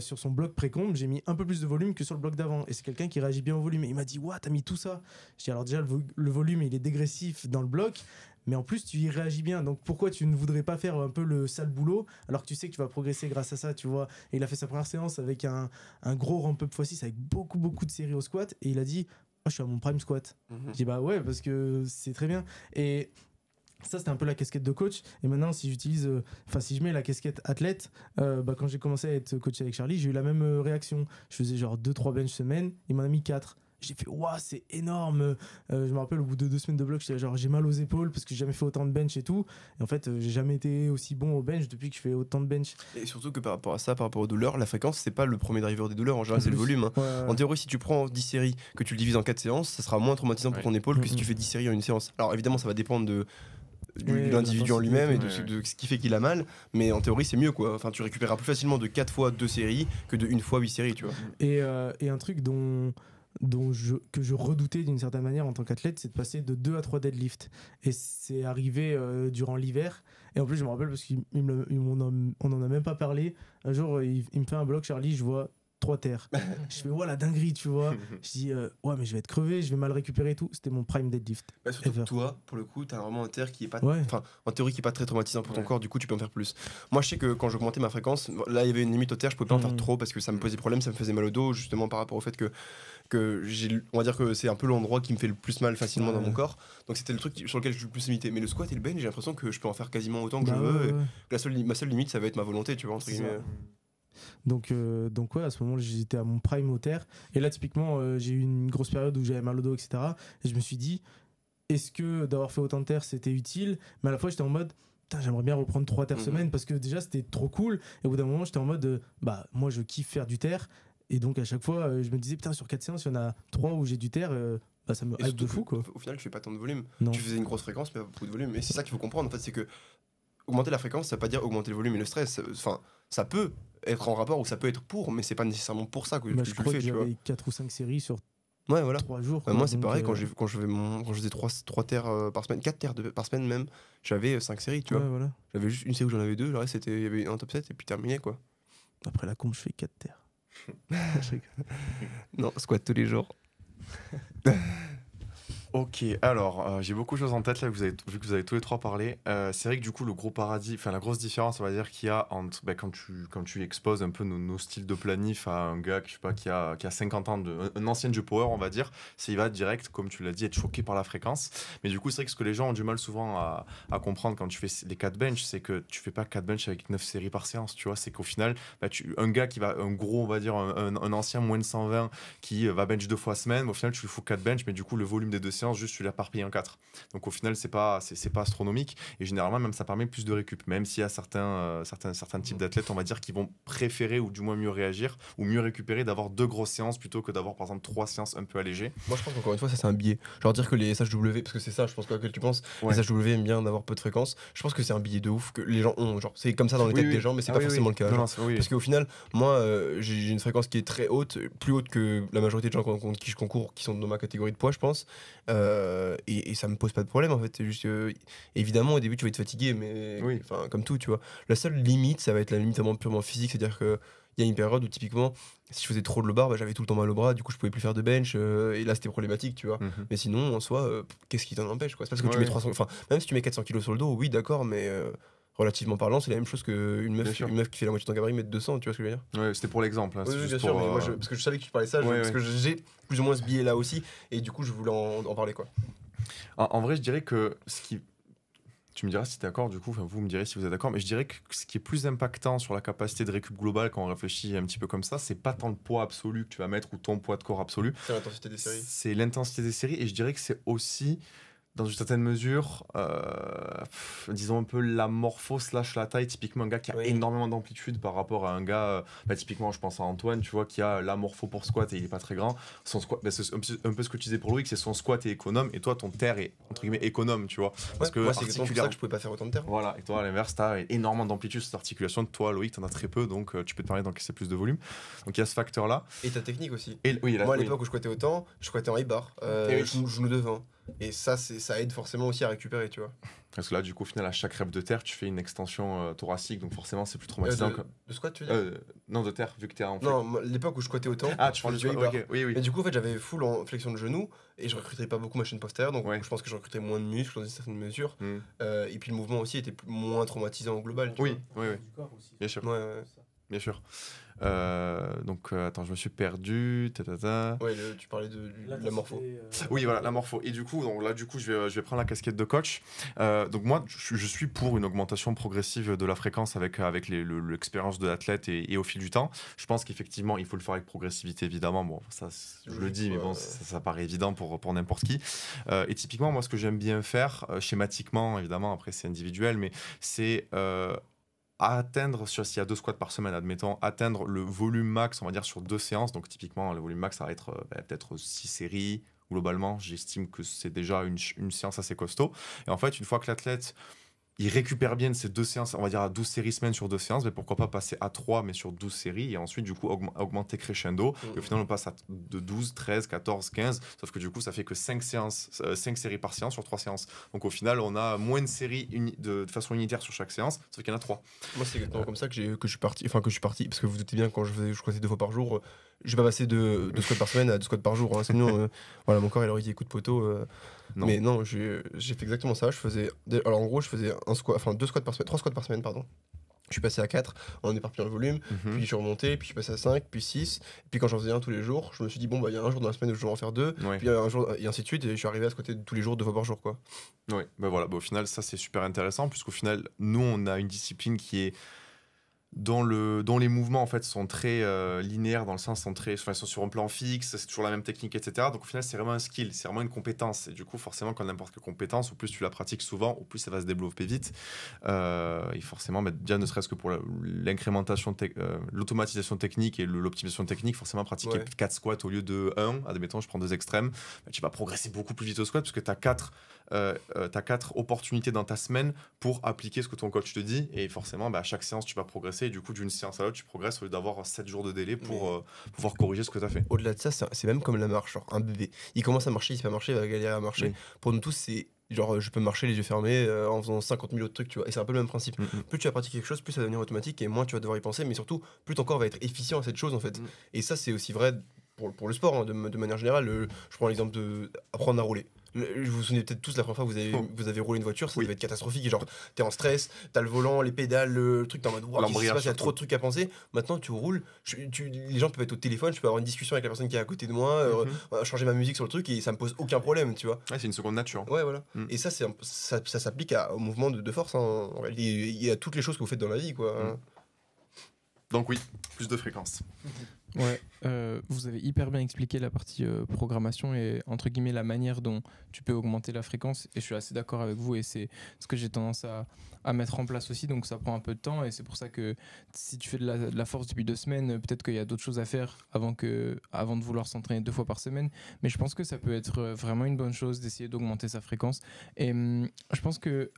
sur son bloc précombe, j'ai mis un peu plus de volume que sur le bloc d'avant. Et c'est quelqu'un qui réagit bien au volume. Et il m'a dit Waouh, t'as mis tout ça Je dis alors déjà, le, volume, il est dégressif dans le bloc mais en plus tu y réagis bien. Donc pourquoi tu ne voudrais pas faire un peu le sale boulot alors que tu sais que tu vas progresser grâce à ça, tu vois. Et il a fait sa première séance avec un, un gros ramp-up x6 avec beaucoup, beaucoup de séries au squat et il a dit «Ah, Je suis à mon prime squat. Mhm. j'ai dit Bah ouais, parce que c'est très bien. Et. Ça, c'était un peu la casquette de coach. Et maintenant, si j'utilise, euh, enfin, si je mets la casquette athlète, euh, bah, quand j'ai commencé à être coaché avec Charlie, j'ai eu la même euh, réaction. Je faisais genre 2-3 bench semaine, il m'en a mis 4. J'ai fait, waouh, c'est énorme. Euh, je me rappelle, au bout de deux semaines de bloc, j'étais genre, j'ai mal aux épaules parce que j'ai jamais fait autant de bench et tout. Et en fait, euh, j'ai jamais été aussi bon au bench depuis que je fais autant de bench. Et surtout que par rapport à ça, par rapport aux douleurs, la fréquence, c'est pas le premier driver des douleurs. En général, c'est le volume. Hein. En théorie, si tu prends 10 séries, que tu le divises en 4 séances, ça sera moins traumatisant pour ton épaule que si mm, tu mm. fais 10 séries en une séance. Alors évidemment, ça va dépendre de l'individu en lui-même et de, ce qui fait qu'il a mal mais en théorie c'est mieux quoi enfin tu récupéreras plus facilement de 4 fois 2 séries que de 1 fois 8 séries tu vois et, euh, et un truc dont que je redoutais d'une certaine manière en tant qu'athlète, c'est de passer de 2 à 3 deadlifts. Et c'est arrivé euh, durant l'hiver. Et en plus, je me rappelle parce qu'on n'en a même pas parlé. Un jour, il, il me fait un bloc, Charlie, je vois trois terres. je fais, la dinguerie, tu vois. je dis, euh, ouais, mais je vais être crevé, je vais mal récupérer et tout. C'était mon prime deadlift. Bah, surtout que toi, pour le coup, t'as vraiment un terre qui est pas. Enfin, en théorie, qui est pas très traumatisant pour ton corps, du coup, tu peux en faire plus. Moi, je sais que quand j'augmentais ma fréquence, là, il y avait une limite au terre, je pouvais pas en faire mm. trop parce que ça me posait problème, ça me faisait mal au dos, justement par rapport au fait que, que j'ai. On va dire que c'est un peu l'endroit qui me fait le plus mal facilement dans mon corps. Donc, c'était le truc sur lequel je suis le plus limité. Mais le squat et le bench, j'ai l'impression que je peux en faire quasiment autant que bah je veux. La ma seule limite, ça va être ma volonté, tu vois, donc, euh, donc ouais, à ce moment, j'étais à mon prime au terre. Et là, typiquement, euh, j'ai eu une grosse période où j'avais mal au dos, etc. Et je me suis dit, est-ce que d'avoir fait autant de terre, c'était utile Mais à la fois, j'étais en mode, j'aimerais bien reprendre trois terres mhm. semaine parce que déjà, c'était trop cool. Et au bout d'un moment, j'étais en mode, euh, bah, moi, je kiffe faire du terre. Et donc, à chaque fois, je me disais, putain, sur quatre séances, il y en a trois où j'ai du terre. Bah, ça me hype de fou, quoi. Au final, tu fais pas tant de volume. Non. Tu faisais une grosse fréquence, mais pas beaucoup de volume. Et c'est ça qu'il faut comprendre, en fait, c'est que augmenter la fréquence, ça veut pas dire augmenter le volume et le stress. Enfin, ça peut, être en rapport ou ça peut être pour, mais c'est pas nécessairement pour ça que, bah, que je, je crois fais. Que tu 4 ou 5 séries sur 3 jours. Bah, moi, c'est pareil, quand, euh, je faisais 3, terres euh, par semaine, 4 terres par semaine même, j'avais 5 euh, séries, tu vois. J'avais juste une série où j'en avais 2, il y avait un top 7 et puis terminé, quoi. Après la combe, je fais 4 terres. non, squat tous les jours. Ok, alors euh, j'ai beaucoup de choses en tête là, vous avez, vu que vous avez tous les trois parlé. Euh, c'est vrai que du coup, le gros paradis, enfin la grosse différence, on va dire, qu'il y a entre bah, quand, tu, quand tu exposes un peu nos, styles de planif à un gars je sais pas, qui, a, qui a 50 ans, de, un ancien du Power, on va dire, c'est il va direct, comme tu l'as dit, être choqué par la fréquence. Mais du coup, c'est vrai que ce que les gens ont du mal souvent à, comprendre quand tu fais les 4 benches c'est que tu fais pas 4 benches avec 9 séries par séance, tu vois. C'est qu'au final, bah, tu, un gars qui va, un gros, on va dire, un, ancien moins de 120 qui va bench deux fois semaine, au final, tu lui fous 4 benches mais du coup, le volume des deux séries, juste tu l'as par en 4. Donc au final, c'est pas, c'est, pas astronomique. Et généralement, même ça permet plus de récup. Même s'il y a certains, euh, certains, certains types mmh. d'athlètes, on va dire, qui vont préférer ou du moins mieux réagir ou mieux récupérer d'avoir deux grosses séances plutôt que d'avoir par exemple trois séances un peu allégées. Moi, je pense qu'encore une fois, ça c'est un biais. Genre dire que les SHW, parce que c'est ça, je pense que, que tu penses, les SHW aiment bien d'avoir peu de fréquence Je pense que c'est un biais de ouf que les gens ont. Genre, c'est comme ça dans les têtes des gens, mais c'est ah pas forcément le cas. parce qu'au final, moi, euh, j'ai une fréquence qui est très haute, plus haute que la majorité des gens qui je concours, qui sont dans ma catégorie de poids, je pense. Euh, et, ça me pose pas de problème en fait. Juste, évidemment, au début, tu vas être fatigué, mais oui. comme tout, tu vois. La seule limite, ça va être la limite purement physique, c'est-à-dire que il y a une période où typiquement, si je faisais trop de le bar, bah, j'avais tout le temps mal au bras, du coup je pouvais plus faire de bench, euh, et là c'était problématique, tu vois. Mhm. Mais sinon, en soi, euh, qu'est-ce qui t'en empêche quoi C'est parce que tu mets 300, enfin, même si tu mets 400 kilos sur le dos, oui, d'accord, mais relativement parlant, c'est la même chose qu'une meuf, une meuf qui fait la moitié de ton gabarit mettre 200, tu vois ce que je veux dire c'était pour l'exemple. oui, bien parce que je savais que tu parlais ça, parce que j'ai plus ou moins ce billet là aussi, et du coup, je voulais en, parler quoi. En, vrai, je dirais que ce qui. Tu me diras si tu es d'accord, du coup, vous me direz si vous êtes d'accord, mais je dirais que ce qui est plus impactant sur la capacité de récup globale quand on réfléchit un petit peu comme ça, c'est pas tant le poids absolu que tu vas mettre ou ton poids de corps absolu. C'est l'intensité des séries. C'est l'intensité des séries, et je dirais que c'est aussi dans une certaine mesure, euh, disons un peu la morpho slash la taille, typiquement un gars qui a énormément d'amplitude par rapport à un gars, euh, bah, typiquement je pense à Antoine, tu vois, qui a la morpho pour squat et il est pas très grand. Son squat, bah, c'est un peu ce que tu disais pour Loïc, c'est son squat est économe et toi ton terre est entre guillemets économe, tu vois. Parce que moi c'est pour ça que je pouvais pas faire autant de terre. Voilà, et toi à l'inverse, as énormément d'amplitude cette articulation, toi Loïc en as très peu donc euh, tu peux te permettre d'encaisser plus de volume. Donc il y a ce facteur là. Et ta technique aussi. Et, oui, moi à l'époque où je squattais autant, je squattais en e-bar, je, je devant. Et ça, ça aide forcément aussi à récupérer, tu vois. Parce que là, du coup, au final, à chaque rêve de terre, tu fais une extension euh, thoracique, donc forcément, c'est plus euh, traumatisant. de, squat, tu veux euh, dire Non, de terre, vu que t'es en. Fait... Non, l'époque où je squattais autant. Ah, tu parles du squat, oui, oui. Mais du coup, en fait, j'avais full en flexion de genou et je recrutais pas beaucoup ma chaîne postérieure, donc je pense que je recrutais moins de muscles dans une certaine mesure. Hmm. et puis le mouvement aussi était moins traumatisant au global. Tu oui, vois. oui, oui. Bien sûr. Bien sûr. Euh, donc, euh, attends, je me suis perdu. Ta, Ouais, tu parlais de, la, morpho. Euh, oui, voilà, la morpho. Et du coup, donc, là, du coup, je vais, je vais prendre la casquette de coach. donc, moi, je, suis pour une augmentation progressive de la fréquence avec, avec l'expérience de l'athlète et, au fil du temps. Je pense qu'effectivement, il faut le faire avec progressivité, évidemment. Bon, ça, je le dis, mais bon, ça, ça, paraît évident pour, pour n'importe qui. et typiquement, moi, ce que j'aime bien faire, schématiquement, évidemment, après, c'est individuel, mais c'est atteindre, sur, s'il y a deux squats par semaine, admettons, atteindre le volume max, on va dire, sur deux séances. Donc, typiquement, le volume max, ça va être euh, bah, peut-être six séries. Globalement, j'estime que c'est déjà une, une séance assez costaud. Et en fait, une fois que l'athlète il récupère bien de ces deux séances, on va dire à 12 séries semaines sur deux séances, mais pourquoi pas passer à 3 mais sur 12 séries et ensuite du coup augmenter crescendo. Mm. Et au final, on passe à de 12, 13, 14, 15, sauf que du coup, ça fait que 5, séances, 5 euh, séries par séance sur 3 séances. Donc au final, on a moins de séries de, façon unitaire sur chaque séance, sauf qu'il y en a 3. Moi, c'est exactement euh. comme ça que, que je suis parti, enfin que je suis parti, parce que vous, vous doutez bien, quand je faisais, croisais deux fois par jour, euh, je vais pas passer de, de squats par semaine à deux squats par jour. Hein, sinon, euh, voilà, mon corps, il aurait dit écoute de poteau. Euh. Mais non, j'ai fait exactement ça. Je faisais, alors en gros, je faisais un squat, enfin deux squats par semaine, trois squats par semaine, pardon. Je suis passé à 4 en éparpillant le volume, mhm. puis je suis remonté, puis je suis passé à 5, puis 6. puis quand j'en faisais un tous les jours, je me suis dit, bon, bah il y a un jour dans la semaine où je vais en faire deux, puis un jour, et ainsi de suite. Et je suis arrivé à ce côté de tous les jours, deux fois par jour. Quoi. Oui, Ben bah, voilà, bah, au final, ça c'est super intéressant, puisqu'au final, nous on a une discipline qui est dont, le, dont les mouvements en fait sont très euh, linéaires dans le sens sont très sont sur un plan fixe c'est toujours la même technique etc donc au final c'est vraiment un skill c'est vraiment une compétence et du coup forcément quand n'importe quelle compétence au plus tu la pratiques souvent au plus ça va se développer vite et euh, forcément bah, bien ne serait-ce que pour l'incrémentation euh, l'automatisation technique et l'optimisation technique forcément pratiquer 4 squats au lieu de 1 admettons je prends deux extrêmes bah, tu vas progresser beaucoup plus vite au squat parce que tu as 4 euh, euh, tu as quatre opportunités dans ta semaine pour appliquer ce que ton coach te dit. Et forcément, bah, à chaque séance, tu vas progresser. Et du coup, d'une séance à l'autre, tu progresses au lieu d'avoir 7 jours de délai euh, pour pouvoir corriger ce que tu as fait. Au-delà de ça, c'est même comme la marche. un bébé, il commence à marcher, il ne pas marcher, il va galérer à marcher. Pour nous tous, c'est genre je peux marcher les yeux fermés en faisant 50 000 autres trucs, tu Et c'est un peu le même principe. Mm, mm. Plus tu as pratiquer quelque chose, plus ça va devenir automatique et moins tu vas devoir y penser, mais surtout, plus ton corps va être efficient à cette chose en fait. Mm. Et ça, c'est aussi vrai pour, le sport hein, de, manière générale. je prends l'exemple de apprendre à rouler je vous souvenez peut-être tous la première fois que vous avez, oh. vous avez roulé une voiture, ça devait être catastrophique. Genre, t'es en stress, t'as le volant, les pédales, le truc, t'es en mode, wow, qu'est-ce se passe, y a trop de trucs à penser. Maintenant, tu roules, les gens peuvent être au téléphone, je peux avoir une discussion avec la personne qui est à côté de moi, euh, mhm. changer ma musique sur le truc et ça me pose aucun problème, tu vois. Ouais, c'est une seconde nature. Ouais, voilà. Mm. Et ça, ça, s'applique au mouvement de, force. Hein, il y a toutes les choses que vous faites dans la vie, quoi. Mm. Donc oui, plus de fréquence. Ouais, euh, vous avez hyper bien expliqué la partie euh, programmation et entre guillemets la manière dont tu peux augmenter la fréquence. Et je suis assez d'accord avec vous et c'est ce que j'ai tendance à, à, mettre en place aussi. Donc ça prend un peu de temps et c'est pour ça que si tu fais de la, force depuis deux semaines, peut-être qu'il y a d'autres choses à faire avant, que, avant de vouloir s'entraîner deux fois par semaine. Mais je pense que ça peut être euh, vraiment une bonne chose d'essayer d'augmenter sa fréquence. Et hum, je pense que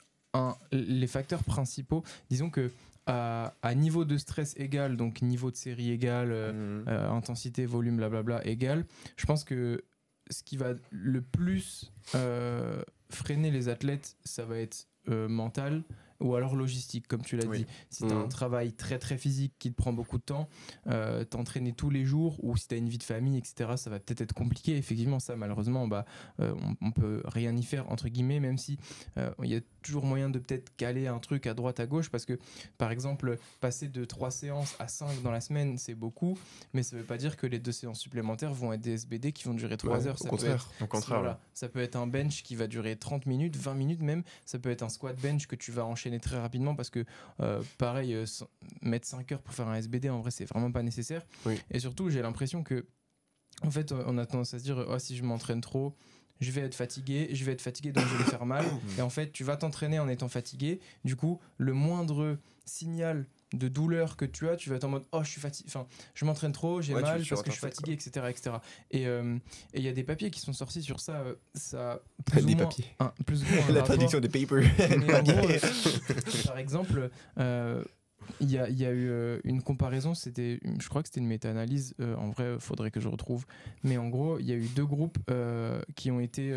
les facteurs principaux, disons que à, niveau de stress égal, donc niveau de série égal, euh, mhm. euh, intensité, volume, blablabla égal, je pense que ce qui va le plus euh, freiner les athlètes, ça va être mental ou alors logistique, comme tu l'as dit. Si tu as un mmh. travail très très physique qui te prend beaucoup de temps, euh, t'entraîner tous les jours, ou si tu as une vie de famille, etc., ça va peut-être être compliqué. Effectivement, ça, malheureusement, bah, euh, on, peut rien y faire, entre guillemets, même si euh, il y a toujours moyen de peut-être caler un truc à droite, à gauche, parce que, par exemple, passer de 3 séances à 5 dans la semaine, c'est beaucoup, mais ça ne veut pas dire que les deux séances supplémentaires vont être des SBD qui vont durer 3 heures. Au contraire, au contraire. Ça peut être un bench qui va durer 30 minutes, 20 minutes même, ça peut être un squat bench que tu vas enchaîner très rapidement parce que, euh, pareil, euh, mettre 5 heures pour faire un SBD, en vrai, c'est vraiment pas nécessaire. Et surtout, j'ai l'impression que, en fait, on a tendance à se dire, oh, si je m'entraîne trop, je vais être fatigué, je vais être fatigué, donc je vais faire mal. et en fait, tu vas t'entraîner en étant fatigué. Du coup, le moindre signal de douleur que tu as, tu vas être en mode oh je suis fatigué, enfin je m'entraîne trop, j'ai mal parce que je suis fatigué, etc., etc. Euh, et il y a des papiers qui sont sortis sur ça, ça des papiers. plus la traduction des papers. Euh, par exemple, euh, il y a, y a, eu une comparaison, c'était, je crois que c'était une méta-analyse. en vrai, faudrait que je retrouve. Mais en gros, il y a eu deux groupes qui ont été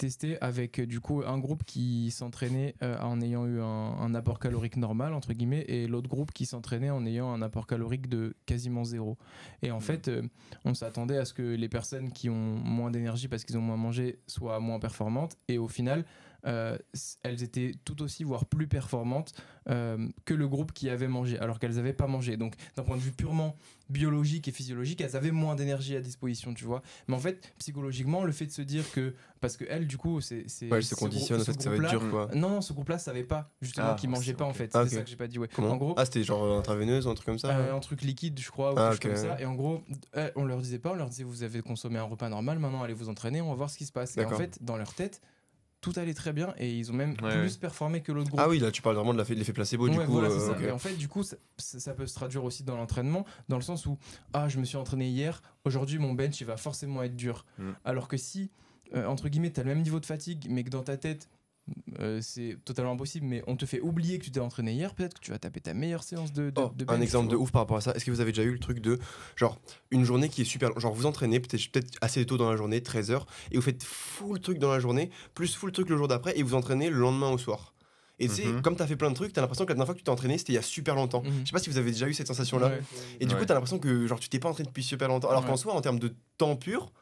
testé avec euh, du coup un groupe qui s'entraînait euh, en ayant eu un, apport calorique normal entre guillemets et l'autre groupe qui s'entraînait en ayant un apport calorique de quasiment zéro. Et en mmh. fait, euh, on s'attendait à ce que les personnes qui ont moins d'énergie parce qu'ils ont moins mangé soient moins performantes et au final, euh, elles étaient tout aussi, voire plus performantes euh, que le groupe qui avait mangé, alors qu'elles n'avaient pas mangé. Donc, d'un point de vue purement biologique et physiologique, elles avaient moins d'énergie à disposition, tu vois. Mais en fait, psychologiquement, le fait de se dire que. Parce que du coup, c'est. Ouais, elles se conditionnent, en fait, ça va être dur, quoi. Non, non, ce groupe-là savait pas, justement, ah, qu'ils mangeaient pas, en fait. Ah, c'est ça que j'ai pas dit, ouais. en gros, ah, c'était genre intraveineuse, un truc comme ça euh, Un truc liquide, je crois, ou ah, comme ça. Et en gros, on leur disait pas, on leur disait, vous avez consommé un repas normal, maintenant allez vous entraîner, on va voir ce qui se passe. Et en fait, dans leur tête, tout allait très bien et ils ont même plus performé que l'autre groupe. Ah oui, là tu parles vraiment de l'effet placebo du coup. Euh, en fait, du coup, ça, peut se traduire aussi dans l'entraînement, dans le sens où ah, je me suis entraîné hier, aujourd'hui mon bench il va forcément être dur. Mm. Alors que si, euh, entre guillemets, tu as le même niveau de fatigue, mais que dans ta tête, euh, c'est totalement impossible, mais on te fait oublier que tu t'es entraîné hier, peut-être que tu vas taper ta meilleure séance de. de, oh, un exemple de ouf par rapport à ça. Est-ce que vous avez déjà eu le truc de genre une journée qui est super. Genre vous entraînez peut-être assez tôt dans la journée, 13h, et vous faites full truc dans la journée, plus full truc le jour d'après, et vous entraînez le lendemain au soir. Et tu sais, mhm. comme tu as fait plein de trucs, tu as l'impression que la dernière fois que tu t'es entraîné, c'était il y a super longtemps. Mhm. Je sais pas si vous avez déjà eu cette sensation-là. Et du coup, tu as l'impression que genre, tu t'es pas entraîné depuis super longtemps. Alors qu'en soi, en termes de temps pur,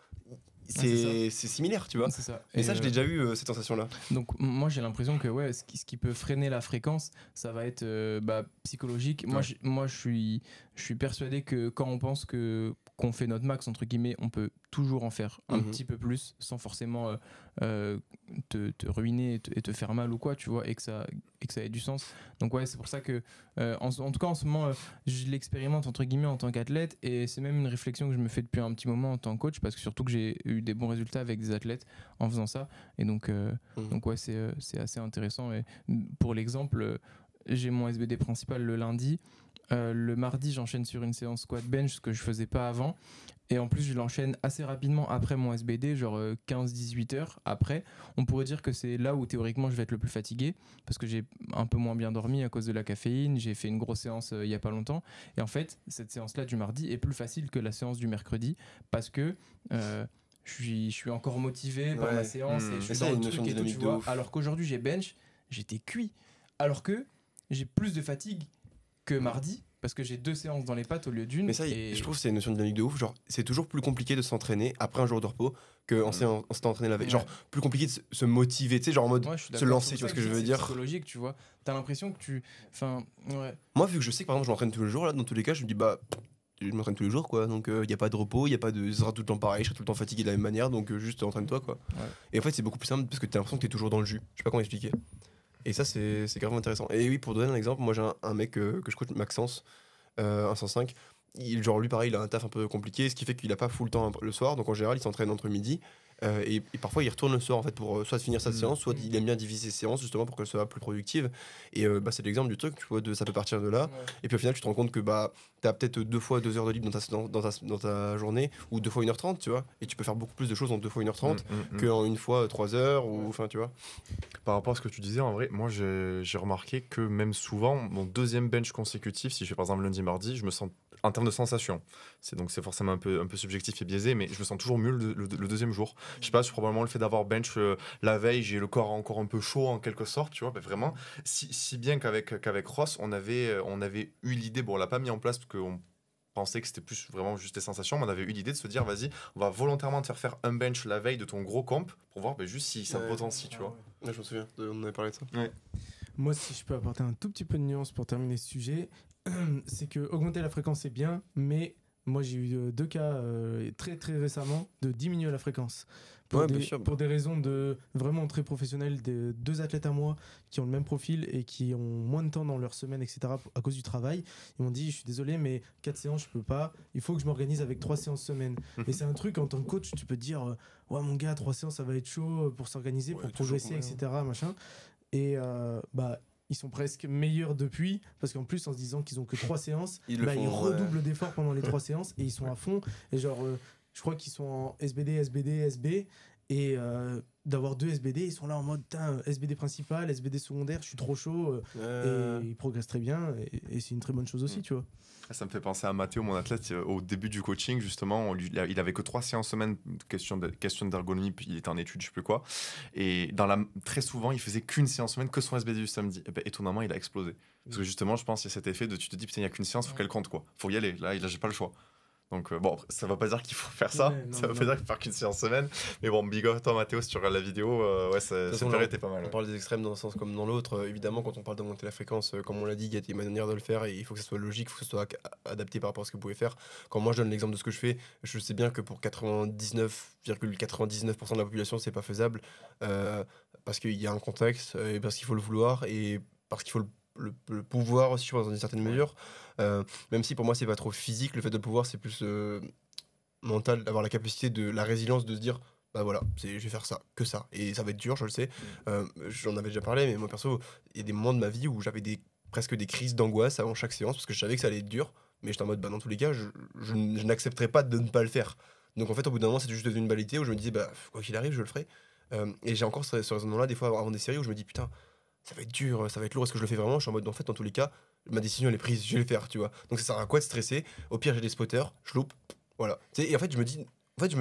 c'est similaire, tu vois. ça. Et, ça, je l'ai euh, déjà eu, cette sensation-là. Donc, moi, j'ai l'impression que ouais, ce qui, peut freiner la fréquence, ça va être euh, bah, psychologique. Moi, moi, je suis je suis persuadé que quand on pense que qu'on fait notre max entre guillemets, on peut toujours en faire un mhm. petit peu plus sans forcément euh, euh, te, te, ruiner et te, faire mal ou quoi, tu vois, et que ça et que ça ait du sens. Donc ouais, c'est pour ça que euh, en, en, tout cas en ce moment, je l'expérimente entre guillemets en tant qu'athlète et c'est même une réflexion que je me fais depuis un petit moment en tant que coach parce que surtout que j'ai eu des bons résultats avec des athlètes en faisant ça et donc mhm. donc ouais c'est assez intéressant et pour l'exemple j'ai mon SBD principal le lundi. Euh, le mardi, j'enchaîne sur une séance squat bench, ce que je faisais pas avant. Et en plus, je l'enchaîne assez rapidement après mon SBD, genre 15-18 euh, heures après. On pourrait dire que c'est là où théoriquement je vais être le plus fatigué, parce que j'ai un peu moins bien dormi à cause de la caféine, j'ai fait une grosse séance euh, il n'y a pas longtemps. Et en fait, cette séance-là du mardi est plus facile que la séance du mercredi, parce que... je suis, encore motivé par la séance et Alors qu'aujourd'hui, j'ai bench, j'étais cuit. Alors que j'ai plus de fatigue que mardi parce que j'ai deux séances dans les pattes au lieu d'une. Mais ça, je trouve c'est une notion de dynamique de ouf. Genre, c'est toujours plus compliqué de s'entraîner après un jour de repos qu'en mm. s'est entraîné la veille. Genre, plus compliqué de se, motiver, tu sais, genre en mode se lancer, tu vois ce que, je veux dire. C'est psychologique, tu vois. T'as l'impression que tu. Enfin, ouais. Moi, vu que je sais que par exemple, je m'entraîne tous les jours, là, dans tous les cas, je me dis, bah, je m'entraîne tous les jours, quoi. Donc, il euh, y n'y a pas de repos, il n'y a pas de. sera tout le temps pareil, je serai tout le temps fatigué de la même manière, donc euh, juste entraîne-toi, quoi. Et en fait, c'est beaucoup plus simple parce que t'as l'impression que t'es toujours dans le jus. Je sais pas comment expliquer. Et ça, c'est grave intéressant. Et oui, pour donner un exemple, moi j'ai un, mec euh, que je coach, Maxence, euh, 105. Il, genre lui, pareil, il a un taf un peu compliqué, ce qui fait qu'il n'a pas full temps le soir. Donc en général, il s'entraîne entre midi euh, et, parfois, il retourne le soir, en fait, pour euh, soit finir sa mm. séance, soit mm. il aime bien diviser ses séances, justement, pour qu'elles soit plus productive Et euh, bah, c'est l'exemple du truc, tu vois, de, ça peut partir de là. Et puis au final, tu te rends compte que bah, tu as peut-être deux fois deux heures de libre dans ta, dans, ta, journée, ou deux fois 1h30, tu vois. Et tu peux faire beaucoup plus de choses en deux fois 1h30 que en qu'en une fois trois heures, ou enfin, tu vois. Par rapport à ce que tu disais, en vrai, moi, j'ai remarqué que même souvent, mon deuxième bench consécutif, si je fais par exemple lundi, mardi, je me sens en termes de sensations, C'est donc c'est forcément un peu, un peu subjectif et biaisé, mais je me sens toujours mieux le, deuxième jour. Je sais pas, c'est probablement le fait d'avoir bench euh, la veille, j'ai le corps encore un peu chaud en quelque sorte, tu vois. mais vraiment, si, si bien qu'avec qu'avec Ross, on avait euh, on avait eu l'idée, bon, on l'a pas mis en place parce qu'on pensait que c'était plus vraiment juste des sensations, mais on avait eu l'idée de se dire, vas-y, on va volontairement te faire faire un bench la veille de ton gros comp pour voir ben, juste si ça potentie, tu vois. je me souviens, on avait parlé de ça. Moi, si je peux apporter un tout petit peu de nuance pour terminer ce sujet, c'est que augmenter la fréquence, c'est bien, mais moi, j'ai eu euh, deux cas euh, très très récemment de diminuer la fréquence pour, des, raisons de vraiment très professionnelles. Des, deux athlètes à moi qui ont le même profil et qui ont moins de temps dans leur semaine, etc. à cause du travail. Ils m'ont dit Je suis désolé, mais quatre séances, je peux pas. Il faut que je m'organise avec trois séances semaine. et c'est un truc en tant que coach, tu peux dire euh, Ouais, mon gars, trois séances, ça va être chaud pour s'organiser, pour progresser, etc. Machin. Et bah, ils sont presque meilleurs depuis, parce qu'en plus, en se disant qu'ils ont que trois séances, ils, bah, redoublent d'efforts pendant les trois séances et ils sont à fond. Et genre, euh, je crois qu'ils sont en SBD, SBD, SB, et euh, d'avoir deux SBD. Ils sont là en mode SBD principal, SBD secondaire, je suis trop chaud. Euh, euh. Et ils progressent très bien. Et, c'est une très bonne chose aussi, mm. tu vois. Ah, ça me fait penser à Mathéo, mon athlète. Au début du coaching, justement, il avait que trois séances semaine question d'ergonomie, puis il était en étude je sais plus quoi. Et dans très souvent, il faisait qu'une séance semaine, que son SBD du samedi. Et eh ben, étonnamment, il a explosé. Parce que mm. justement, je pense qu'il y a cet effet de tu te dis, putain, il n'y a qu'une séance, faut qu'elle compte, quoi. Faut y aller. Là, il j'ai pas le choix. Donc euh, bon, ça ne veut pas dire qu'il faut faire ça, ça ne veut pas dire qu'il faut faire qu'une séance semaine, mais bon, big up toi Mathéo, si tu regardes la vidéo, euh, ouais, ça, pas mal. On parle des extrêmes dans un sens comme dans l'autre, euh, évidemment quand on parle d'augmenter la fréquence, euh, comme on l'a dit, il y a des manières de le faire et il faut que ce soit logique, il faut que ce soit adapté par rapport à ce que vous pouvez faire. Quand moi je donne l'exemple de ce que je fais, je sais bien que pour 99,99% de la population, c'est pas faisable, parce qu'il y a un contexte, et parce qu'il faut le vouloir, et parce qu'il faut le le, pouvoir aussi, je dans une certaine mesure. Euh, même si pour moi, c'est pas trop physique, le fait de pouvoir, c'est plus euh, mental, d'avoir la capacité de la résilience de se dire. Bah voilà, je vais faire ça, que ça. Et ça va être dur, je le sais. Mm. Euh, j'en avais déjà parlé, mais moi perso, il y a des moments de ma vie où j'avais presque des crises d'angoisse avant chaque séance parce que je savais que ça allait être dur. Mais j'étais en mode, bah dans tous les cas, je, n'accepterai n'accepterais pas de ne pas le faire. Donc en fait, au bout d'un moment, c'est juste devenu une balité où je me disais, bah quoi qu'il arrive, je le ferai. et j'ai encore sur ce raisonnement-là des fois avant des séries où je me dis putain, ça va être dur, ça va être lourd, est-ce que je le fais vraiment Je suis en mode, en fait, dans tous les cas, ma décision, elle est prise, je vais le faire, tu vois. Donc ça sert à quoi de stresser Au pire, j'ai des spotters, je loupe, voilà. et en fait, je me dis, en fait,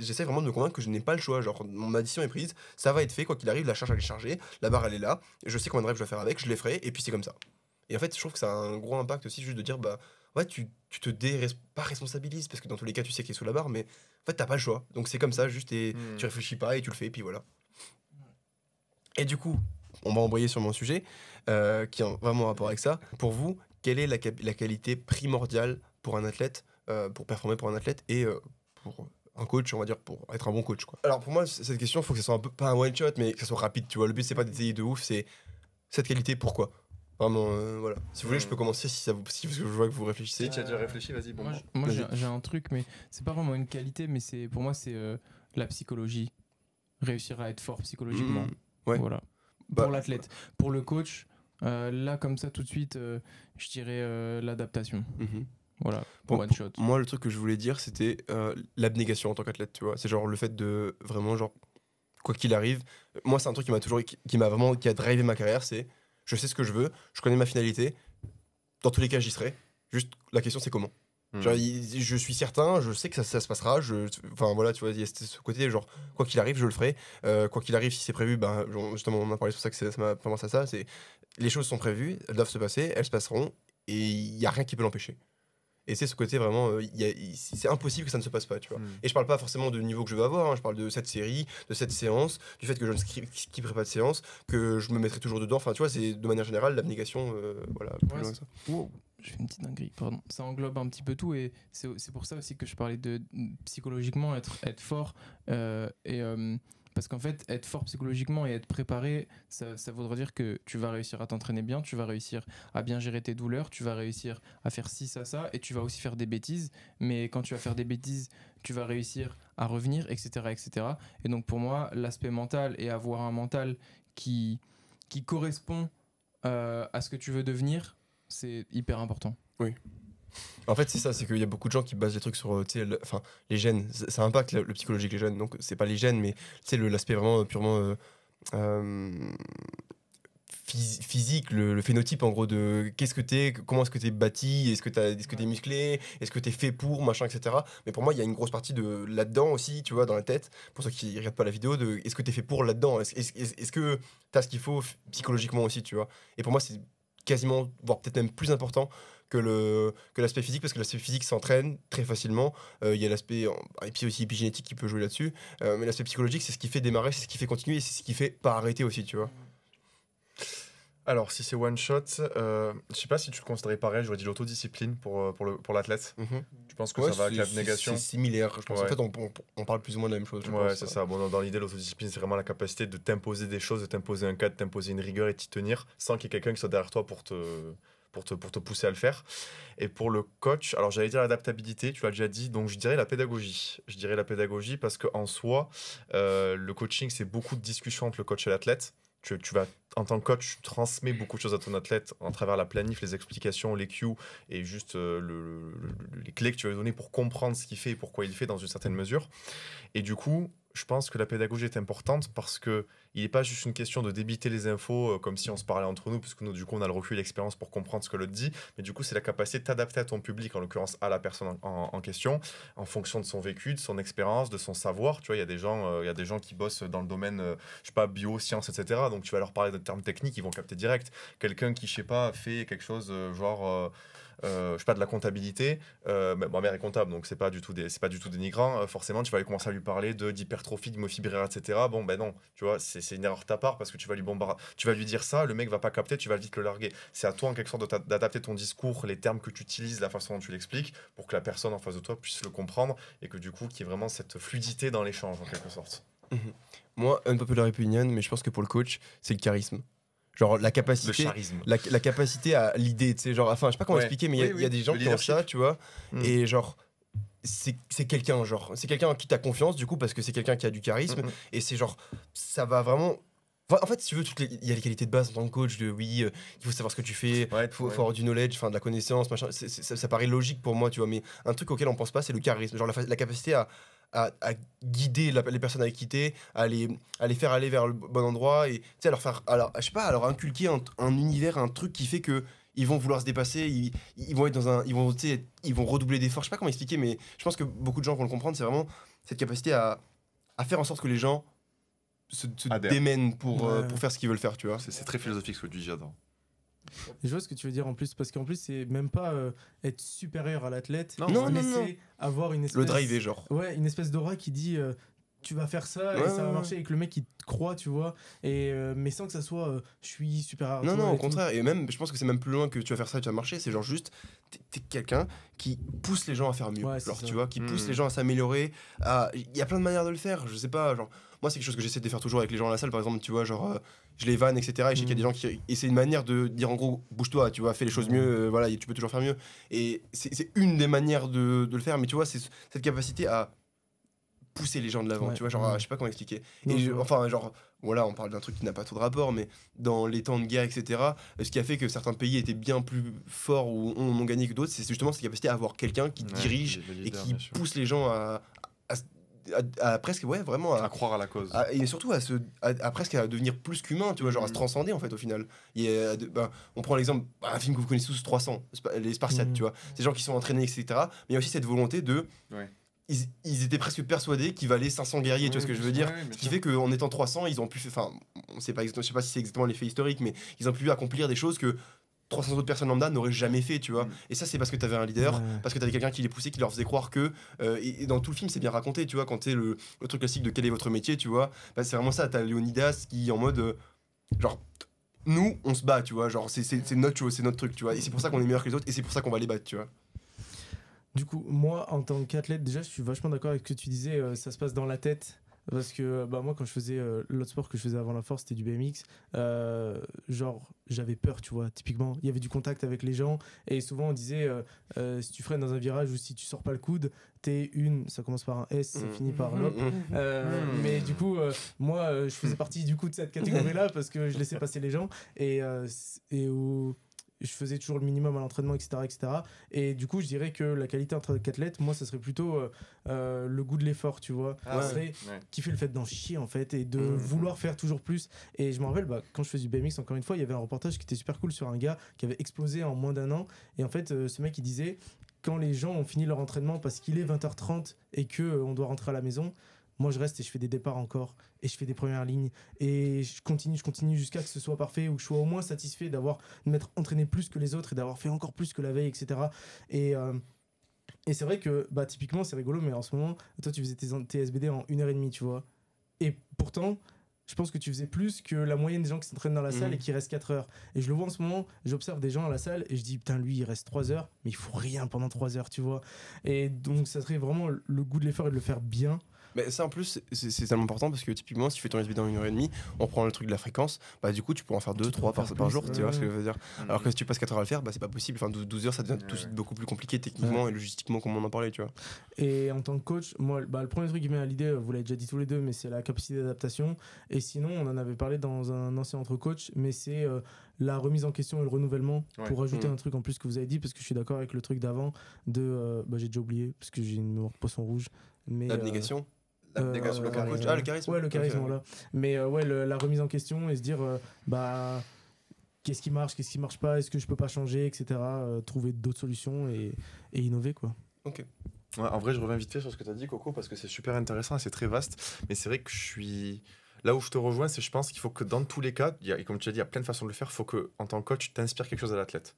j'essaie vraiment de me convaincre que je n'ai pas le choix. Genre, ma décision est prise, ça va être fait, quoi qu'il arrive, la charge, elle est chargée, la barre, elle est là, je sais combien de rêves je vais faire avec, je les ferai, et puis c'est comme ça. Et en fait, je trouve que ça a un gros impact aussi, juste de dire, bah, ouais, tu, tu te dé pas responsabilises, parce que dans tous les cas, tu sais qu'il est sous la barre, mais en fait, t'as pas le choix. Donc c'est comme ça, juste, et mmh. tu réfléchis pas, et tu le fais, et puis voilà. Et du coup, on va embrayer sur mon sujet, euh, qui a vraiment rapport avec ça. Pour vous, quelle est la, qualité primordiale pour un athlète, euh, pour performer pour un athlète et euh, pour un coach, on va dire, pour être un bon coach Alors pour moi, cette question, il faut que ce soit un peu, pas un one-shot, mais que ce soit rapide, tu vois. Le but, c'est pas d'essayer de ouf, c'est cette qualité, pourquoi Vraiment, voilà. Si vous voulez, je peux commencer si ça vous, si, parce que je vois que vous réfléchissez. Si tu as déjà réfléchi, vas-y. moi, j'ai un truc, mais c'est pas vraiment une qualité, mais c'est pour moi, c'est la psychologie. Réussir à être fort psychologiquement. Mmh. ouais. Voilà. Bah, pour l'athlète. Pour le coach, euh, là, comme ça, tout de suite, euh, je dirais euh, l'adaptation. Mhm. Voilà, pour one shot. moi, le truc que je voulais dire, c'était l'abnégation en tant qu'athlète, tu vois. C'est genre le fait de vraiment, genre, quoi qu'il arrive, moi, c'est un truc qui m'a toujours, qui m'a vraiment, qui a drivé ma carrière, c'est je sais ce que je veux, je connais ma finalité, dans tous les cas, j'y serai. Juste, la question, c'est comment Hmm. je suis certain, je sais que ça, se passera. Je, enfin voilà, tu vois, il y a ce côté genre quoi qu'il arrive, je le ferai. Euh, quoi qu'il arrive, si c'est prévu, ben, justement, on en parlé, pour ça que ça m'a commencé à ça. C'est les choses sont prévues, elles doivent se passer, elles se passeront, et il n'y a rien qui peut l'empêcher. Et c'est ce côté vraiment, euh, c'est impossible que ça ne se passe pas, tu vois. Hmm. Et je parle pas forcément du niveau que je veux avoir, hein, je parle de cette série, de cette séance, du fait que je ne skipperai pas de séance, que je me mettrai toujours dedans. Enfin, tu vois, c'est de manière générale l'abnégation, euh, voilà je fais une petite dinguerie, pardon. Ça englobe un petit peu tout et c'est pour ça aussi que je parlais de psychologiquement être, être fort euh, et euh, parce qu'en fait, être fort psychologiquement et être préparé, ça, ça voudra dire que tu vas réussir à t'entraîner bien, tu vas réussir à bien gérer tes douleurs, tu vas réussir à faire ci, ça, ça, et tu vas aussi faire des bêtises. Mais quand tu vas faire des bêtises, tu vas réussir à revenir, etc. etc. Et donc pour moi, l'aspect mental et avoir un mental qui, qui correspond euh, à ce que tu veux devenir, c'est hyper important. Oui. En fait, c'est ça, c'est qu'il y a beaucoup de gens qui basent les trucs sur euh, enfin, les gènes. Ça impacte le, psychologique des jeunes, donc c'est pas les gènes, mais l'aspect vraiment euh, purement euh, physique, le, phénotype en gros de qu'est-ce que t'es, comment est-ce que t'es bâti, est-ce que t'es est musclé, est-ce que t'es fait pour, machin, etc. Mais pour moi, il y a une grosse partie de là-dedans aussi, tu vois, dans la tête, pour ceux qui regardent pas la vidéo, de est-ce que t'es fait pour là-dedans, est-ce est que t'as ce qu'il faut psychologiquement aussi, tu vois. Et pour moi, c'est quasiment, voire peut-être même plus important que le que l'aspect physique parce que l'aspect physique s'entraîne très facilement euh, il y a l'aspect bah, et puis aussi épigénétique qui peut jouer là-dessus euh, mais l'aspect psychologique c'est ce qui fait démarrer c'est ce qui fait continuer et c'est ce qui fait pas arrêter aussi tu vois alors, si c'est one shot, euh, je sais pas si tu le considérais pareil, j'aurais dit l'autodiscipline pour, euh, pour, le, pour l'athlète. Mhm. Tu penses que ça va avec l'abnégation. C'est similaire. Je pense en fait, on, parle plus ou moins de la même chose. Oui, c'est ça. dans, l'idée, l'autodiscipline, c'est vraiment la capacité de t'imposer des choses, de t'imposer un cadre, de t'imposer une rigueur et t'y tenir sans qu'il y ait quelqu'un qui soit derrière toi pour te, pour pour te pousser à le faire. Et pour le coach, alors j'allais dire l'adaptabilité, tu l'as déjà dit, donc je dirais la pédagogie. Je dirais la pédagogie parce qu'en soi, euh, le coaching, c'est beaucoup de discussions entre le coach et l'athlète. Tu, vas, en tant que coach, tu transmets beaucoup de choses à ton athlète en travers la planif, les explications, les cues et juste euh, les clés que tu vas lui donner pour comprendre ce qu'il fait et pourquoi il fait dans une certaine mesure. Et du coup, je pense que la pédagogie est importante parce que il n'est pas juste une question de débiter les infos euh, comme si on se parlait entre nous, puisque nous, du coup, on a le recul et l'expérience pour comprendre ce que l'autre dit. Mais du coup, c'est la capacité de t'adapter à ton public, en l'occurrence à la personne en, question, en fonction de son vécu, de son expérience, de son savoir. Tu vois, il y, a des gens, euh, y des gens qui bossent dans le domaine, je euh, je sais pas, bio, sciences, etc. Donc, tu vas leur parler de termes techniques, ils vont capter direct. Quelqu'un qui, je sais pas, fait quelque chose genre euh, je sais pas, de la comptabilité, euh, ma mère est comptable, donc c'est pas du tout c'est pas du tout dénigrant. Euh, forcément, tu vas aller commencer à lui parler de d'hypertrophie, de fibraire, etc. Bon, ben non, tu vois, c'est, une erreur de ta part parce que tu vas lui bombarder, tu vas lui dire ça, le mec va pas capter, tu vas vite le larguer. C'est à toi en quelque sorte d'adapter ton discours, les termes que tu utilises, la façon dont tu l'expliques, pour que la personne en face de toi puisse le comprendre et que du coup, qu'il y ait vraiment cette fluidité dans l'échange en quelque sorte. Moi, un popular opinion, mais je pense que pour le coach, c'est le charisme genre la capacité la, la, capacité à l'idée tu sais genre enfin je sais pas comment expliquer mais il y a des gens qui ont ça tu vois hmm. et genre c'est quelqu'un genre c'est quelqu'un qui t'a confiance du coup parce que c'est quelqu'un qui a du charisme hmm, hmm. et c'est genre ça va vraiment en fait, si tu veux, il y a les qualités de base en tant que coach, de oui, euh, il faut savoir ce que tu fais, il faut, avoir du knowledge, enfin de la connaissance, machin. ça, paraît logique pour moi, tu vois, mais un truc auquel on pense pas, c'est le charisme, genre la capacité à, à, guider les personnes à quitter, à les, à les faire aller vers le bon endroit et à leur faire, alors, je sais pas, alors inculquer un, un, univers, un truc qui fait que ils vont vouloir se dépasser, ils, vont être dans un, ils vont, ils vont redoubler d'efforts. Je sais pas comment expliquer, mais je pense que beaucoup de gens vont le comprendre. C'est vraiment cette capacité à, faire en sorte que les gens se, démènent pour, euh, pour faire ce qu'ils veulent faire, tu vois. C'est très philosophique ce que tu dis, j'adore. Je vois ce que tu veux dire en plus, parce qu'en plus, c'est même pas euh, être supérieur à l'athlète. Non, non, avoir une espèce. Le driver, genre. Ouais, une espèce d'aura qui dit euh, tu vas faire ça et ça va marcher, avec le mec qui te croit, tu vois. Et, euh, mais sans que ça soit je suis supérieur. Non, non, au contraire. Et même, je pense que c'est même plus loin que tu vas faire ça et tu vas marcher. C'est genre juste, t'es quelqu'un qui pousse les gens à faire mieux. alors tu vois, qui pousse hmm. les gens à s'améliorer. Il y a plein de manières de le faire. Je sais pas, genre moi c'est quelque chose que j'essaie de faire toujours avec les gens à la salle par exemple tu vois genre je les vannes, etc. Et sais qu'il y a mm. des gens qui. c'est une manière de dire en gros, bouge-toi, tu vois, fais les choses mm. mieux, euh, voilà, tu peux toujours faire mieux. Et c'est une des manières de, le faire, mais tu vois, c'est cette capacité à pousser les gens de l'avant, tu vois, genre, mm. ah, je sais pas comment expliquer. Et enfin, genre, voilà, on parle d'un truc qui n'a pas trop de rapport, mais dans les temps de guerre, etc., ce qui a fait que certains pays étaient bien plus forts ou ont, gagné que d'autres, c'est justement cette capacité à avoir quelqu'un qui dirige et qui pousse les gens à, à, presque, ouais, vraiment à, croire à la cause. et surtout à, se, presque à devenir plus qu'humain, tu vois, genre à se mm. transcender en fait au final. a ben, on prend l'exemple, bah, un film que vous connaissez tous, 300, les Spartiates, mm. tu vois, ces gens qui sont entraînés, etc. Mais il y a aussi cette volonté de. Ils, étaient presque persuadés qu'il valait 500 guerriers, tu vois ce que je veux dire Ce qui fait qu'en étant 300, ils ont pu, enfin, on sait pas, je sais pas si c'est exactement l'effet historique, mais ils ont pu accomplir des choses que 300 autres personnes lambda n'auraient jamais fait, tu vois. Mm. Et ça, c'est parce que tu avais un leader, parce que tu avais quelqu'un qui les poussait, qui leur faisait croire que. Euh, et, dans tout le film, c'est bien raconté, tu vois, quand tu le, le truc classique de quel est votre métier, tu vois. Bah, c'est vraiment ça. Tu as Leonidas qui, en mode. Euh, genre, nous, on se bat, tu vois. Genre, c'est notre, c'est notre truc, tu vois. Et c'est pour ça qu'on est meilleur que les autres, et c'est pour ça qu'on va les battre, tu vois. Du coup, moi, en tant qu'athlète, déjà, je suis vachement d'accord avec ce que tu disais. Euh, ça se passe dans la tête. Parce que euh, bah, moi, quand je faisais euh, l'autre sport que je faisais avant la force, c'était du BMX. Euh, genre, j'avais peur, tu vois, typiquement. Il y avait du contact avec les gens. Et souvent, on disait, si tu freines dans un virage ou si tu sors pas le coude, t'es une. Ça commence par un S, ça mm. finit par un O. Mm. mais du coup, moi, je faisais partie du coup de cette catégorie-là parce que je laissais passer les gens. Et, et où je faisais toujours le minimum à l'entraînement, etc., etc. Et du coup, je dirais que la qualité entre qu'athlète, moi, ça serait plutôt euh, euh, le goût de l'effort, tu vois. Ah qui fait le fait d'en chier, en fait, et de mmh, mmh, mmh. vouloir faire toujours plus. Et je me rappelle, bah, quand je faisais du BMX, encore une fois, il y avait un reportage qui était super cool sur un gars qui avait explosé en moins d'un an. Et en fait, euh, ce mec, il disait quand les gens ont fini leur entraînement parce qu'il est 20h30 et que on doit rentrer à la maison, moi je reste et je fais des départs encore et je fais des premières lignes et je continue je continue jusqu'à que ce soit parfait ou que je sois au moins satisfait d'avoir de m'être entraîné plus que les autres et d'avoir fait encore plus que la veille etc et euh, et c'est vrai que bah typiquement c'est rigolo mais en ce moment toi tu faisais tes, SBD en une heure 30 demie tu vois et pourtant je pense que tu faisais plus que la moyenne des gens qui s'entraînent dans la salle mmh. et qui restent 4 heures. Et je le vois en ce moment, j'observe des gens à la salle et je dis, putain, lui, il reste 3 heures, mais il faut rien pendant 3 heures, tu vois. Et donc, ça serait vraiment le goût de l'effort et de le faire bien mais ça, en plus, c'est tellement important parce que typiquement, si tu fais ton USB dans une heure et demie, on prend le truc de la fréquence, bah du coup, tu peux en faire 2, 3 par, jour, tu vois ce que je veux dire. Mm, Alors mm. que si tu passes 4 heures à le faire, bah c'est pas possible. Enfin, 12, heures, ça devient tout de suite beaucoup plus compliqué techniquement et logistiquement, comme on en parlait, tu vois. Et en tant que coach, moi, bah, le premier truc qui met à l'idée, vous l'avez déjà dit tous les deux, mais c'est la capacité d'adaptation. Et sinon, on en avait parlé dans un ancien entre-coach, mais c'est euh, la remise en question et le renouvellement pour ajouter mm. un truc en plus que vous avez dit, parce que je suis d'accord avec le truc d'avant de. Euh, bah, j'ai déjà oublié, parce que j'ai une mémoire poisson rouge. Euh, L'abnégation euh, euh, ah, le charisme. Euh, le charisme, Mais ouais, la remise en question et se dire, bah qu'est-ce qui marche, qu'est-ce qui marche pas, est-ce que je peux pas changer, etc. trouver d'autres solutions et, et, innover, quoi. Ok. en vrai, je reviens vite fait sur ce que tu as dit, Coco, parce que c'est super intéressant et c'est très vaste. Mais c'est vrai que je suis. Là où je te rejoins, c'est je pense qu'il faut que dans tous les cas, et comme tu as dit, il y a plein de façons de le faire, il faut que, en tant que coach, tu t'inspires quelque chose à l'athlète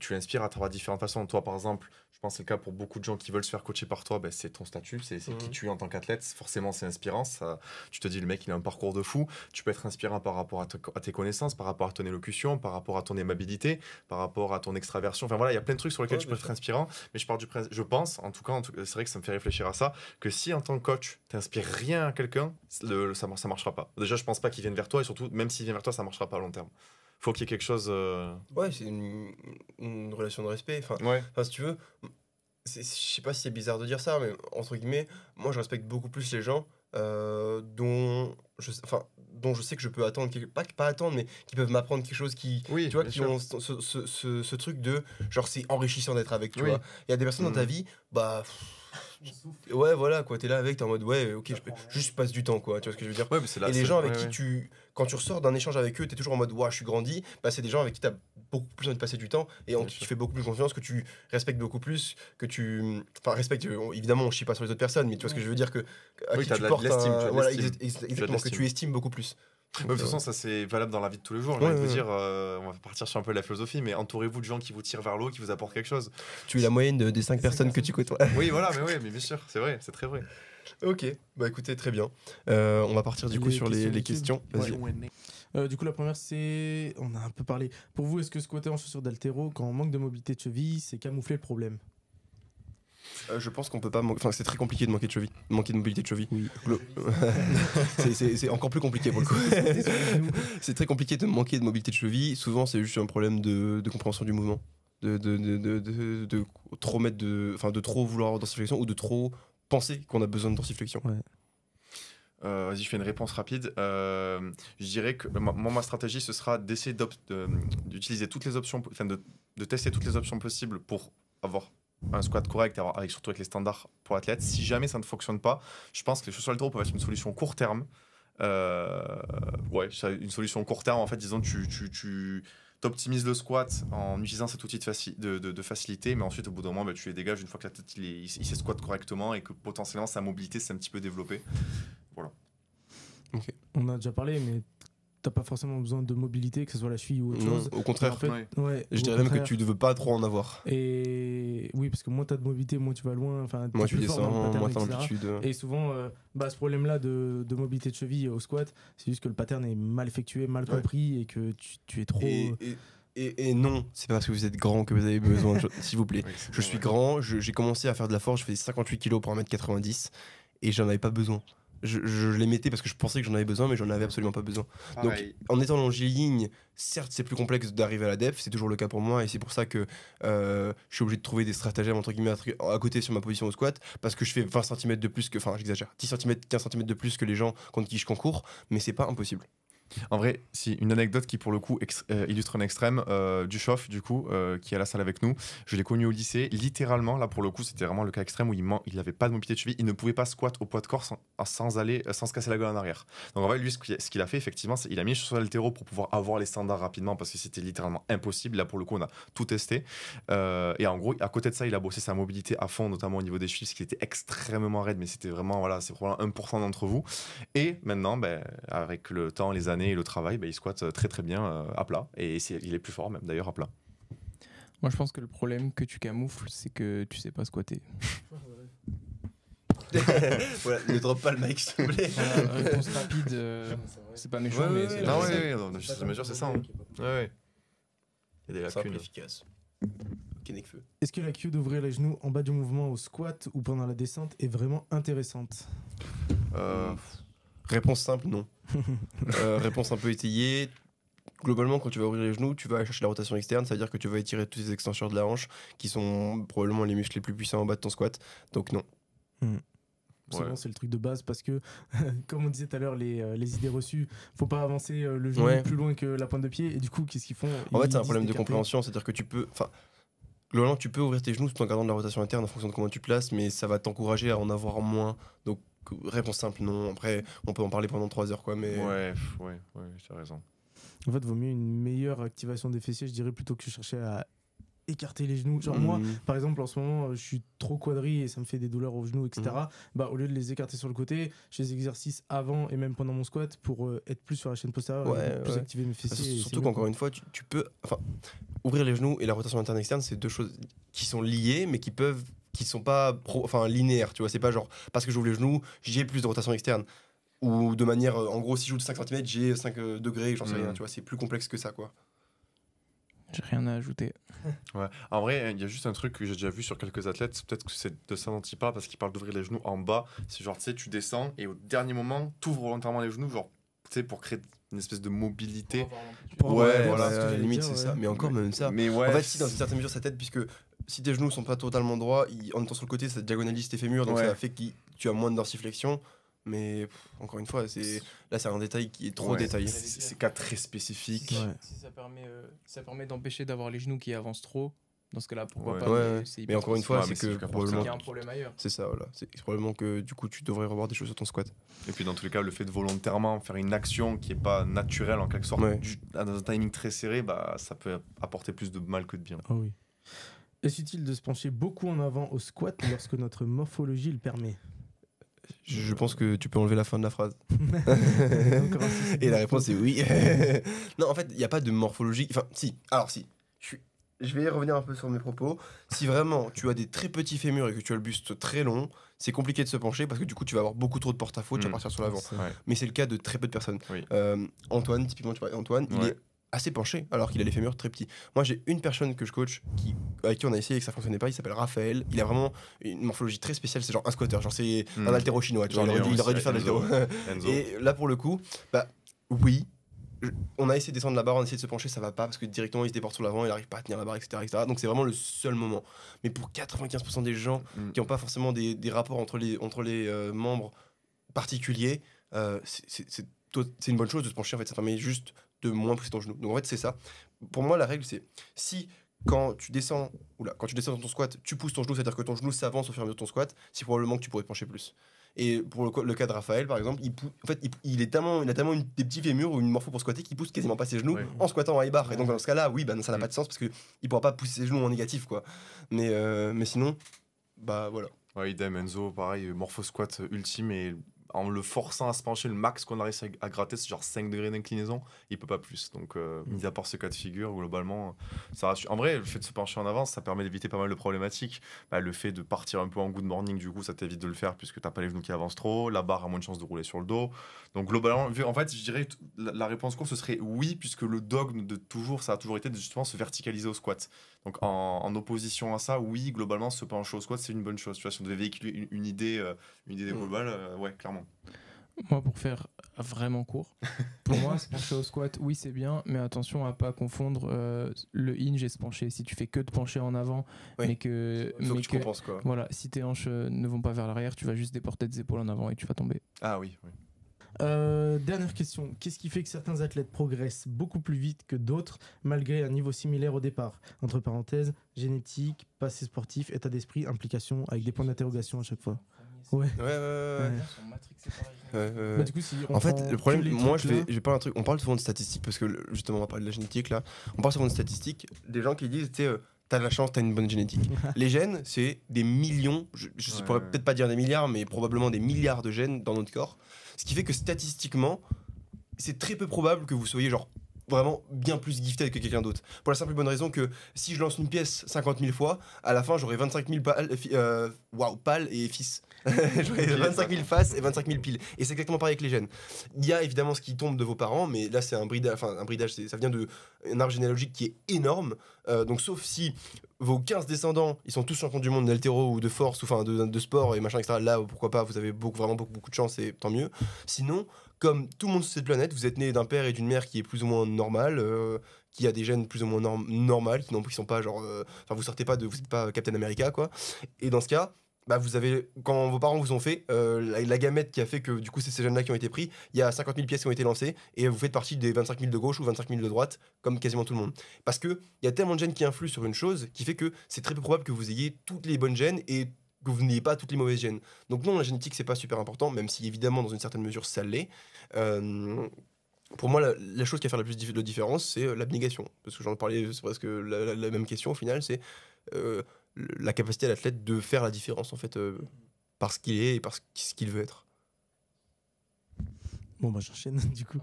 tu l'inspires à travers différentes façons. Toi, par exemple, je pense que c'est le cas pour beaucoup de gens qui veulent se faire coacher par toi, ben, c'est ton statut, c'est qui mhm. tu es en tant qu'athlète. Forcément, c'est inspirant. Ça, tu te dis, le mec, il a un parcours de fou. Tu peux être inspirant par rapport à, tes connaissances, par rapport à ton élocution, par rapport à ton aimabilité, par rapport à ton extraversion. Enfin voilà, il y a plein de trucs sur lesquels je tu peux être inspirant. Mais je, pars du, je pense, en tout cas, c'est vrai que ça me fait réfléchir à ça, que si en tant que coach, tu n'inspires rien à quelqu'un, ça ne marchera pas. Déjà, je pense pas qu'il vienne vers toi et surtout, même s'il vient vers toi, ça ne marchera pas à long terme faut qu'il y ait quelque chose. Euh, ouais, c'est une, relation de respect. Enfin, si tu veux, je sais pas si c'est bizarre de dire ça, mais entre guillemets, moi je respecte beaucoup plus les gens euh, dont, je, enfin, dont je sais que je peux attendre, pas, pas attendre, mais qui peuvent m'apprendre quelque chose qui, oui, tu vois, qui ont ce, truc de genre c'est enrichissant d'être avec, toi. Il y a des personnes dans ta mm. vie, bah. ouais, voilà, quoi, t'es là avec, t'es en mode ouais, ok, je, juste passe du temps, quoi, tu vois ce que je veux dire. Ouais, mais là. et les gens avec qui tu quand tu ressors d'un échange avec eux, tu es toujours en mode Waouh, je suis grandi. Bah, c'est des gens avec qui tu as beaucoup plus envie de passer du temps et en qui tu fais beaucoup plus confiance, que tu respectes beaucoup plus, que tu. Enfin, respectes, évidemment, on chie pas sur les autres personnes, mais tu vois ce que je veux dire que. À oui, tu de l'estime. exactement, que tu estimes beaucoup plus. de toute façon, euh, ça c'est valable dans la vie de tous les jours. dire, euh, on va partir sur un peu la philosophie, mais entourez-vous de gens qui vous tirent vers l'eau, qui vous apportent quelque chose. Tu es la moyenne des 5 personnes que tu côtoies. oui, voilà, mais oui, mais bien sûr, c'est vrai, c'est très vrai. Ok, bah écoutez, très bien. Euh, on va partir du coup sur les, questions. Euh, du coup, la première, c'est. On a un peu parlé. Pour vous, est-ce que squatter en chaussures d'altéro, quand on manque de mobilité de cheville, c'est camoufler le problème euh, je pense qu'on peut pas. Enfin, c'est très compliqué de manquer de cheville, manquer de mobilité de cheville. Oui. c'est encore plus compliqué pour le coup. c'est très compliqué de manquer de mobilité de cheville. Souvent, c'est juste un problème de, compréhension du mouvement, de, de, trop mettre de, enfin, de trop vouloir dans cette direction, ou de trop penser qu'on a besoin de dorsiflexion. Ouais. Euh, vas-y, je fais une réponse rapide. Euh, je dirais que ma stratégie, ce sera d'essayer d'utiliser toutes les options, enfin de, de, tester toutes les options possibles pour avoir un squat correct, avoir, avec, surtout avec les standards pour l'athlète. Si jamais ça ne fonctionne pas, je pense que les chaussures trop peuvent être une solution court terme. Euh, ouais, une solution court terme, en fait, disons, tu, tu optimise le squat en utilisant cet outil de, facilité, mais ensuite, au bout d'un moment, bah, tu les dégages une fois que la tête, il, squat correctement et que potentiellement sa mobilité s'est un petit peu développée. Voilà. On a déjà parlé, mais t'as pas forcément besoin de mobilité, que ce soit la cheville ou autre non, chose. Au contraire, ouais. je dirais même que tu ne veux pas trop en avoir. Et oui, parce que moins t'as de mobilité, moins tu vas loin, enfin, moins tu descends, moins t'as l'habitude. Et souvent, euh, bah, ce problème-là de, de, mobilité de cheville au squat, c'est juste que le pattern est mal effectué, mal compris et que tu, es trop. Et, et... Et, non, c'est pas parce que vous êtes grand que vous avez besoin, s'il vous plaît. je suis grand, j'ai commencé à faire de la force, je fais 58 kg pour 1m90 et j'en avais pas besoin je, les mettais parce que je pensais que j'en avais besoin, mais j'en avais absolument pas besoin. Donc, en étant longiligne, ligne certes, c'est plus complexe d'arriver à la def, c'est toujours le cas pour moi, et c'est pour ça que euh, je suis obligé de trouver des stratagèmes, entre à côté sur ma position au squat, parce que je fais 20 cm de plus que, enfin, j'exagère, 10 cm, 15 cm de plus que les gens contre qui je concours, mais c'est pas impossible. En vrai, si une anecdote qui pour le coup euh, illustre un extrême, du euh, Duchoff du coup, euh, qui est à la salle avec nous, je l'ai connu au lycée, littéralement là pour le coup c'était vraiment le cas extrême où il n'avait pas de mobilité de cheville, il ne pouvait pas squat au poids de corps sans, ah, aller, sans se casser la gueule en arrière. Donc en vrai lui ce qu'il a fait effectivement, c'est il a mis sur l'altéro pour pouvoir avoir les standards rapidement parce que c'était littéralement impossible. Là pour le coup on a tout testé et en gros à côté de ça il a bossé sa mobilité à fond, notamment au niveau des chevilles, ce qui était extrêmement raide, mais c'était vraiment voilà c'est probablement 1% d'entre vous. Et maintenant ben, avec le temps les années et le travail, bah, il squatte euh, très très bien euh, à plat. Et il est plus fort même d'ailleurs à plat. Moi je pense que le problème que tu camoufles, c'est que tu sais pas squatter. voilà, ne drop pas le mic s'il te plaît. réponse rapide, euh, c'est pas méchant, mais c'est ça. Hein. Il y a des lacunes. efficaces. Est-ce que la cue d'ouvrir les genoux en bas du mouvement au squat ou pendant la descente est vraiment intéressante euh... Réponse simple, non. Euh, réponse un peu étayée. Globalement, quand tu vas ouvrir les genoux, tu vas chercher la rotation externe, cest à dire que tu vas étirer toutes les extensions de la hanche, qui sont probablement les muscles les plus puissants en bas de ton squat. Donc non. Hmm. c'est le truc de base parce que, comme on disait tout à l'heure, les, euh, les, idées reçues, faut pas avancer euh, le genou plus loin que la pointe de pied. Et du coup, qu'est-ce qu'ils font En fait, c'est un problème de compréhension, c'est-à-dire que tu peux. Enfin, globalement, tu peux ouvrir tes genoux tout en gardant de la rotation interne en fonction de comment tu places, mais ça va t'encourager à en avoir moins. Donc, Réponse simple, non. Après, on peut en parler pendant trois heures, quoi. Mais... Ouais, ouais, ouais, raison. En fait, vaut mieux une meilleure activation des fessiers, je dirais, plutôt que je cherchais à écarter les genoux. Genre moi, mm. par exemple, en ce moment, je suis trop quadri et ça me fait des douleurs aux genoux, etc. Mm. Bah, au lieu de les écarter sur le côté, je les exercices avant et même pendant mon squat pour euh, être plus sur la chaîne postérieure, et plus activer mes fessiers. surtout qu'encore une fois, tu, tu peux, enfin, ouvrir les genoux et la rotation interne externe, c'est deux choses qui sont liées, mais qui peuvent qui sont pas enfin linéaires, tu vois. C'est pas genre parce que j'ouvre les genoux, j'ai plus de rotation externe. Ou de manière, euh, en gros, si je joue de 5 cm, j'ai 5 euh, degrés, j'en sais rien, mm. tu vois. C'est plus complexe que ça, quoi. J'ai rien à ajouter. Ouais. En vrai, il y a juste un truc que j'ai déjà vu sur quelques athlètes, peut-être que c'est de ça dont il parle parce qu'il parle d'ouvrir les genoux en bas. C'est genre, tu sais, tu descends et au dernier moment, tu ouvres volontairement les genoux, genre, tu sais, pour créer une espèce de mobilité. ouais, c'est limite, c'est ça. Mais encore, même ça. Mais ouais, en fait, si, dans une certaine mesure, sa tête, puisque si tes genoux sont pas totalement droits, il, en étant sur le côté, ça diagonalise tes fémurs, donc ça fait que tu as moins de dorsiflexion. Mais encore une fois, c'est là, c'est un détail qui est trop détaillé. C'est cas très spécifique. ça permet, d'empêcher d'avoir les genoux qui avancent trop. Dans ce cas-là, pourquoi pas mais, encore une fois, c'est que probablement. y un problème ailleurs. C'est ça, voilà. C'est probablement que du coup, tu devrais revoir des choses sur ton squat. Et puis, dans tous les cas, le fait de volontairement faire une action qui n'est pas naturelle en quelque sorte, dans un timing très serré, bah, ça peut apporter plus de mal que de bien. Ah oui. Est ce utile de se pencher beaucoup en avant au squat lorsque notre morphologie le permet je pense que tu peux enlever la fin de la phrase. et la réponse est oui. non, en fait, il n'y a pas de morphologie. Enfin, si. Alors, si. Je, vais y vais revenir un peu sur mes propos. Si vraiment tu as des très petits fémurs et que tu as le buste très long, c'est compliqué de se pencher parce que du coup, tu vas avoir beaucoup trop de porte-à-faux, tu vas hmm. partir sur l'avant. Mais c'est le cas de très peu de personnes. Euh, Antoine, typiquement, tu vois, Antoine, il est assez penché, alors qu'il a les fémurs très petit. Moi, j'ai une personne que je coach qui, avec qui on a essayé et que ça fonctionnait pas. Il s'appelle Raphaël. Il a vraiment une morphologie très spéciale. C'est genre un squatter, genre c'est hmm. un altéro chinois. il, aurait dû faire l'altéro. et là, pour le coup, bah oui, on a essayé de descendre la barre, on a essayé de se pencher, ça va pas parce que directement il se déporte sur l'avant, il arrive pas à tenir la barre, etc. etc. donc c'est vraiment le seul moment. Mais pour 95% des gens hmm. qui n'ont pas forcément des, rapports entre les, euh, membres particuliers, euh, c'est une bonne chose de se pencher en fait. Ça permet juste de moins pousser ton genou. Donc en fait, c'est ça. Pour moi, la règle, c'est si quand tu descends, là, quand tu descends dans ton squat, tu pousses ton genou, c'est-à-dire que ton genou s'avance au fur et à mesure de ton squat, c'est probablement que tu pourrais pencher plus. Et pour le, cas de Raphaël, par exemple, il, en fait, il, est tellement, il a tellement une, des petits fémurs ou une morpho pour squatter qu'il pousse quasiment pas ses genoux en squattant en high bar. Et donc, dans ce cas-là, oui, ben ça n'a mm. pas de sens parce qu'il ne pourra pas pousser ses genoux en négatif. quoi. Mais, euh, mais sinon, bah voilà. Ouais, idem, Enzo, pareil, morpho squat ultime et en le forçant à se pencher, le max qu'on arrive à, à gratter, c'est genre 5 degrés d'inclinaison, il peut pas plus. Donc, euh, mm. mis à part ce cas de figure, globalement, ça En vrai, le fait de se pencher en avant, ça permet d'éviter pas mal de problématiques. Bah, le fait de partir un peu en good morning, du coup, ça t'évite de le faire puisque t'as pas les genoux qui avancent trop, la barre a moins de chances de rouler sur le dos. Donc, globalement, en fait, je dirais la, la réponse courte, ce serait oui, puisque le dogme de toujours, ça a toujours été de justement se verticaliser au squat. Donc en, opposition à ça, oui, globalement, se pencher au squat, c'est une bonne chose. Tu vois, si on devait véhiculer une, idée, une idée euh, mm. globale, euh, ouais, clairement. Moi, pour faire vraiment court, pour moi, se pencher au squat, oui, c'est bien, mais attention à pas confondre euh, le hinge et se pencher. Si tu fais que de pencher en avant, mais que, mais que, quoi. voilà, si tes hanches ne vont pas vers l'arrière, tu vas juste déporter tes épaules en avant et tu vas tomber. Ah oui. oui. Euh, dernière question. Qu'est-ce qui fait que certains athlètes progressent beaucoup plus vite que d'autres malgré un niveau similaire au départ Entre parenthèses, génétique, passé sportif, état d'esprit, implication, avec des points d'interrogation à chaque fois. Ouais. en fait, le problème, moi, je vais, je pas un truc. On parle souvent de statistiques parce que justement, on va parler de la génétique là. On parle souvent de statistiques. Des gens qui disent, tu euh, t'as de la chance, t'as une bonne génétique. les gènes, c'est des millions, je, pourrais peut-être pas dire des milliards, mais probablement des milliards de gènes dans notre corps. Ce qui fait que statistiquement, c'est très peu probable que vous soyez genre vraiment bien plus gifted que quelqu'un d'autre. Pour la simple et bonne raison que si je lance une pièce 50 000 fois, à la fin j'aurai 25 000 pales, euh, wow, et fils. j'aurai 25 000 faces et 25 000 piles. Et c'est exactement pareil avec les gènes. Il y a évidemment ce qui tombe de vos parents, mais là c'est un bridage, enfin un bridage, ça vient d'un arbre généalogique qui est énorme. Euh, donc sauf si vos 15 descendants, ils sont tous champions du monde d'altéro ou de force, ou enfin de, sport et machin, etc. Là, pourquoi pas, vous avez beaucoup, vraiment beaucoup, beaucoup de chance et tant mieux. Sinon, comme tout le monde sur cette planète, vous êtes né d'un père et d'une mère qui est plus ou moins normal, euh, qui a des gènes plus ou moins normaux, normales, qui n'ont sont pas genre. Euh, enfin, vous sortez pas de. Vous êtes pas Captain America, quoi. Et dans ce cas. Bah, vous avez, quand vos parents vous ont fait, euh, la, gamète qui a fait que du coup c'est ces gènes là qui ont été pris, il y a 50 000 pièces qui ont été lancées et vous faites partie des 25 000 de gauche ou 25 000 de droite, comme quasiment tout le monde. Parce il y a tellement de gènes qui influent sur une chose qui fait que c'est très peu probable que vous ayez toutes les bonnes gènes et que vous n'ayez pas toutes les mauvaises gènes. Donc non, la génétique, c'est pas super important, même si évidemment, dans une certaine mesure, ça l'est. Euh, pour moi, la, chose qui va faire la plus de différence, c'est euh, l'abnégation. Parce que j'en parlais, c'est presque la, même question au final, c'est euh, la capacité à l'athlète de faire la différence, en fait, parce qu'il est et parce ce qu'il veut être. Bon, bah j'enchaîne, du coup.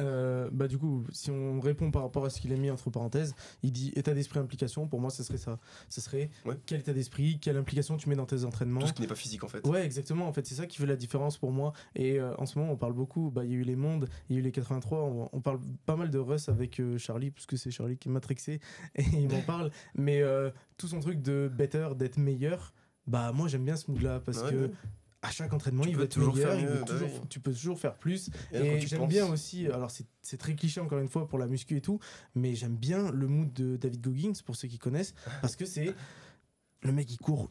Euh, bah du coup, si on répond par rapport à ce qu'il a mis entre parenthèses, il dit état d'esprit implication. Pour moi, ce serait ça. Ce serait quel état d'esprit, quelle implication tu mets dans tes entraînements. Tout ce qui n'est pas physique en fait. Ouais, exactement. En fait, c'est ça qui fait la différence pour moi. Et euh, en ce moment, on parle beaucoup. Bah, il y a eu les mondes, il y a eu les 83. On, on parle pas mal de Russ avec euh, Charlie, parce que c'est Charlie qui m'a trixé et il m'en parle. Mais tout son truc de better, d'être meilleur. Bah moi j'aime bien ce mood là parce que à chaque entraînement, il va toujours faire bah tu peux toujours faire plus. Et, j'aime bien aussi, alors c'est très cliché encore une fois pour la muscu et tout, mais j'aime bien le mood de David Goggins pour ceux qui connaissent, parce que c'est le mec qui court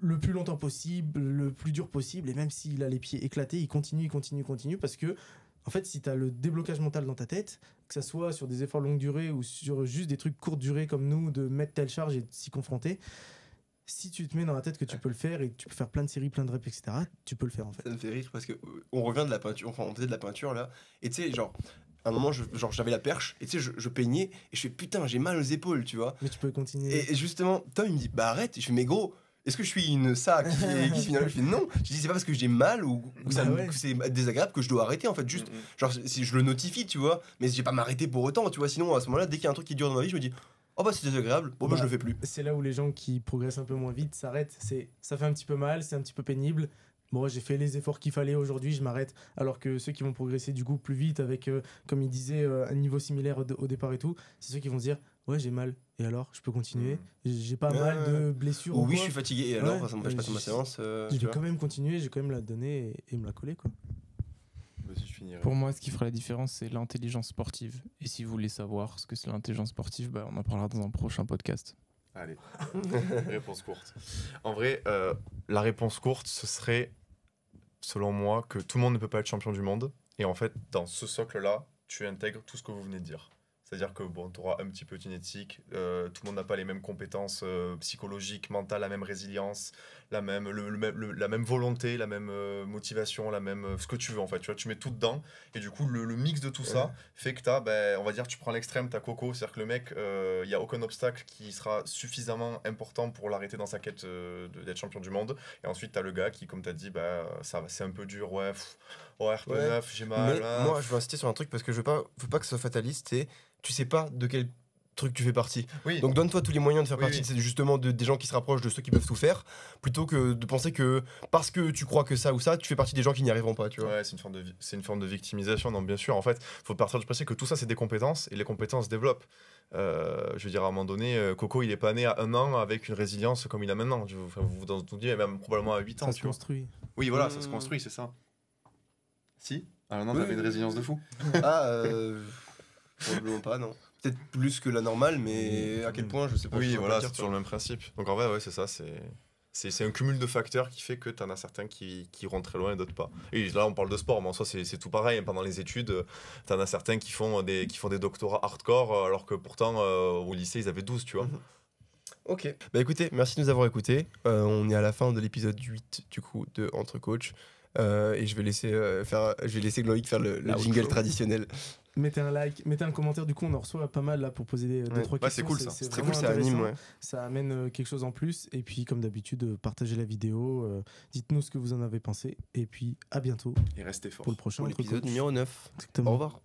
le plus longtemps possible, le plus dur possible, et même s'il a les pieds éclatés, il continue, il continue, il continue, parce que en fait, si tu as le déblocage mental dans ta tête, que ce soit sur des efforts longue durée ou sur juste des trucs courte durée comme nous, de mettre telle charge et de s'y confronter, si tu te mets dans la tête que tu peux le faire et que tu peux faire plein de séries, plein de reps, etc., tu peux le faire en fait. Ça me fait rire parce que euh, on revient de la peinture, on faisait de la peinture là, et tu sais, genre, un moment, genre j'avais la perche, et tu sais, je, peignais, et je fais putain, j'ai mal aux épaules, tu vois. Mais tu peux continuer. Et, justement, Tom il me dit, bah arrête, je fais, mais gros, est-ce que je suis une sac qui, je non je dis c'est pas parce que j'ai mal ou, bah que c'est désagréable que je dois arrêter en fait juste mm, mm. genre si je le notifie tu vois mais j'ai pas m'arrêter pour autant tu vois sinon à ce moment-là dès qu'il y a un truc qui dure dans ma vie je me dis oh bah c'est désagréable, bon bah, je le bah, fais plus. C'est là où les gens qui progressent un peu moins vite s'arrêtent. C'est ça fait un petit peu mal, c'est un petit peu pénible. Bon, j'ai fait les efforts qu'il fallait aujourd'hui, je m'arrête. Alors que ceux qui vont progresser du coup plus vite avec, euh, comme il disait, euh, un niveau similaire au, départ et tout, c'est ceux qui vont dire ouais j'ai mal et alors je peux continuer hmm. j'ai pas mal de blessures oui je suis fatigué et alors ça m'empêche pas de ma séance euh, je vais quand même continuer j'ai quand même la donner et me la coller quoi pour moi, ce qui fera la différence, c'est l'intelligence sportive. Et si vous voulez savoir ce que c'est l'intelligence sportive, bah, on en parlera dans un prochain podcast. Allez, réponse courte. En vrai, euh, la réponse courte, ce serait, selon moi, que tout le monde ne peut pas être champion du monde. Et en fait, dans ce socle-là, tu intègres tout ce que vous venez de dire. C'est-à-dire que bon, tu auras un petit peu de génétique, euh, tout le monde n'a pas les mêmes compétences euh, psychologiques, mentales, la même résilience, la même, le, le, la même volonté, la même euh, motivation, la même ce que tu veux en fait. Tu vois, tu mets tout dedans et du coup le, mix de tout ça fait que ben, on va dire, tu prends l'extrême, as Coco, c'est-à-dire que le mec, il n'y a aucun obstacle qui sera suffisamment important pour l'arrêter dans sa quête d'être champion du monde. Et ensuite tu as le gars qui, comme tu as dit, bah ça, c'est un peu dur, ouais oh rp j'ai mal. moi, je veux insister sur un truc parce que je veux pas, faut pas que ce soit fataliste. Et tu sais pas de quel truc tu fais partie. Oui. Donc donne-toi tous les moyens de faire partie C'est justement de, des gens qui se rapprochent de ceux qui peuvent tout faire, plutôt que de penser que parce que tu crois que ça ou ça, tu fais partie des gens qui n'y arriveront pas. Tu vois. Ouais, c'est une forme de c'est une forme de victimisation. Non, bien sûr. En fait, faut partir du principe que tout ça c'est des compétences et les compétences développent. Euh, je veux dire, à un moment donné, euh, Coco, il est pas né à un an avec une résilience comme il a maintenant. Vous vous, en même probablement à 8 ans. Ça se construit. Oui, voilà, ça se mmh. construit, c'est ça. Si Ah non, t'avais une résilience de fou. Ah, euh, probablement pas, non. Peut-être plus que la normale, mais mm. à quel point, je sais pas. Oui, voilà, c'est toujours le même principe. Donc en vrai, c'est ça, c'est. C'est un cumul de facteurs qui fait que tu en as certains qui, qui rentrent très loin et d'autres pas. Et là, on parle de sport, mais en soi, c'est tout pareil. Pendant les études, tu en as certains qui font, des, qui font des doctorats hardcore, euh, alors que pourtant, euh, au lycée, ils avaient 12, tu vois. Mm-hmm. Ok. Bah écoutez, merci de nous avoir écoutés. on est à la fin de l'épisode 8 du coup de Entre Coach. Euh, et je vais laisser euh, faire, je vais laisser Gloïc faire le, jingle traditionnel. Mettez un like, mettez un commentaire. Du coup, on en reçoit pas mal là pour poser des, trois bah, questions. C'est cool ça. C'est très cool, ça anime. Ça amène euh, quelque chose en plus. Et puis, comme d'habitude, partagez la vidéo. Dites-nous ce que vous en avez pensé. Et puis, à bientôt. Et restez fort pour le prochain épisode numéro 9. Au revoir.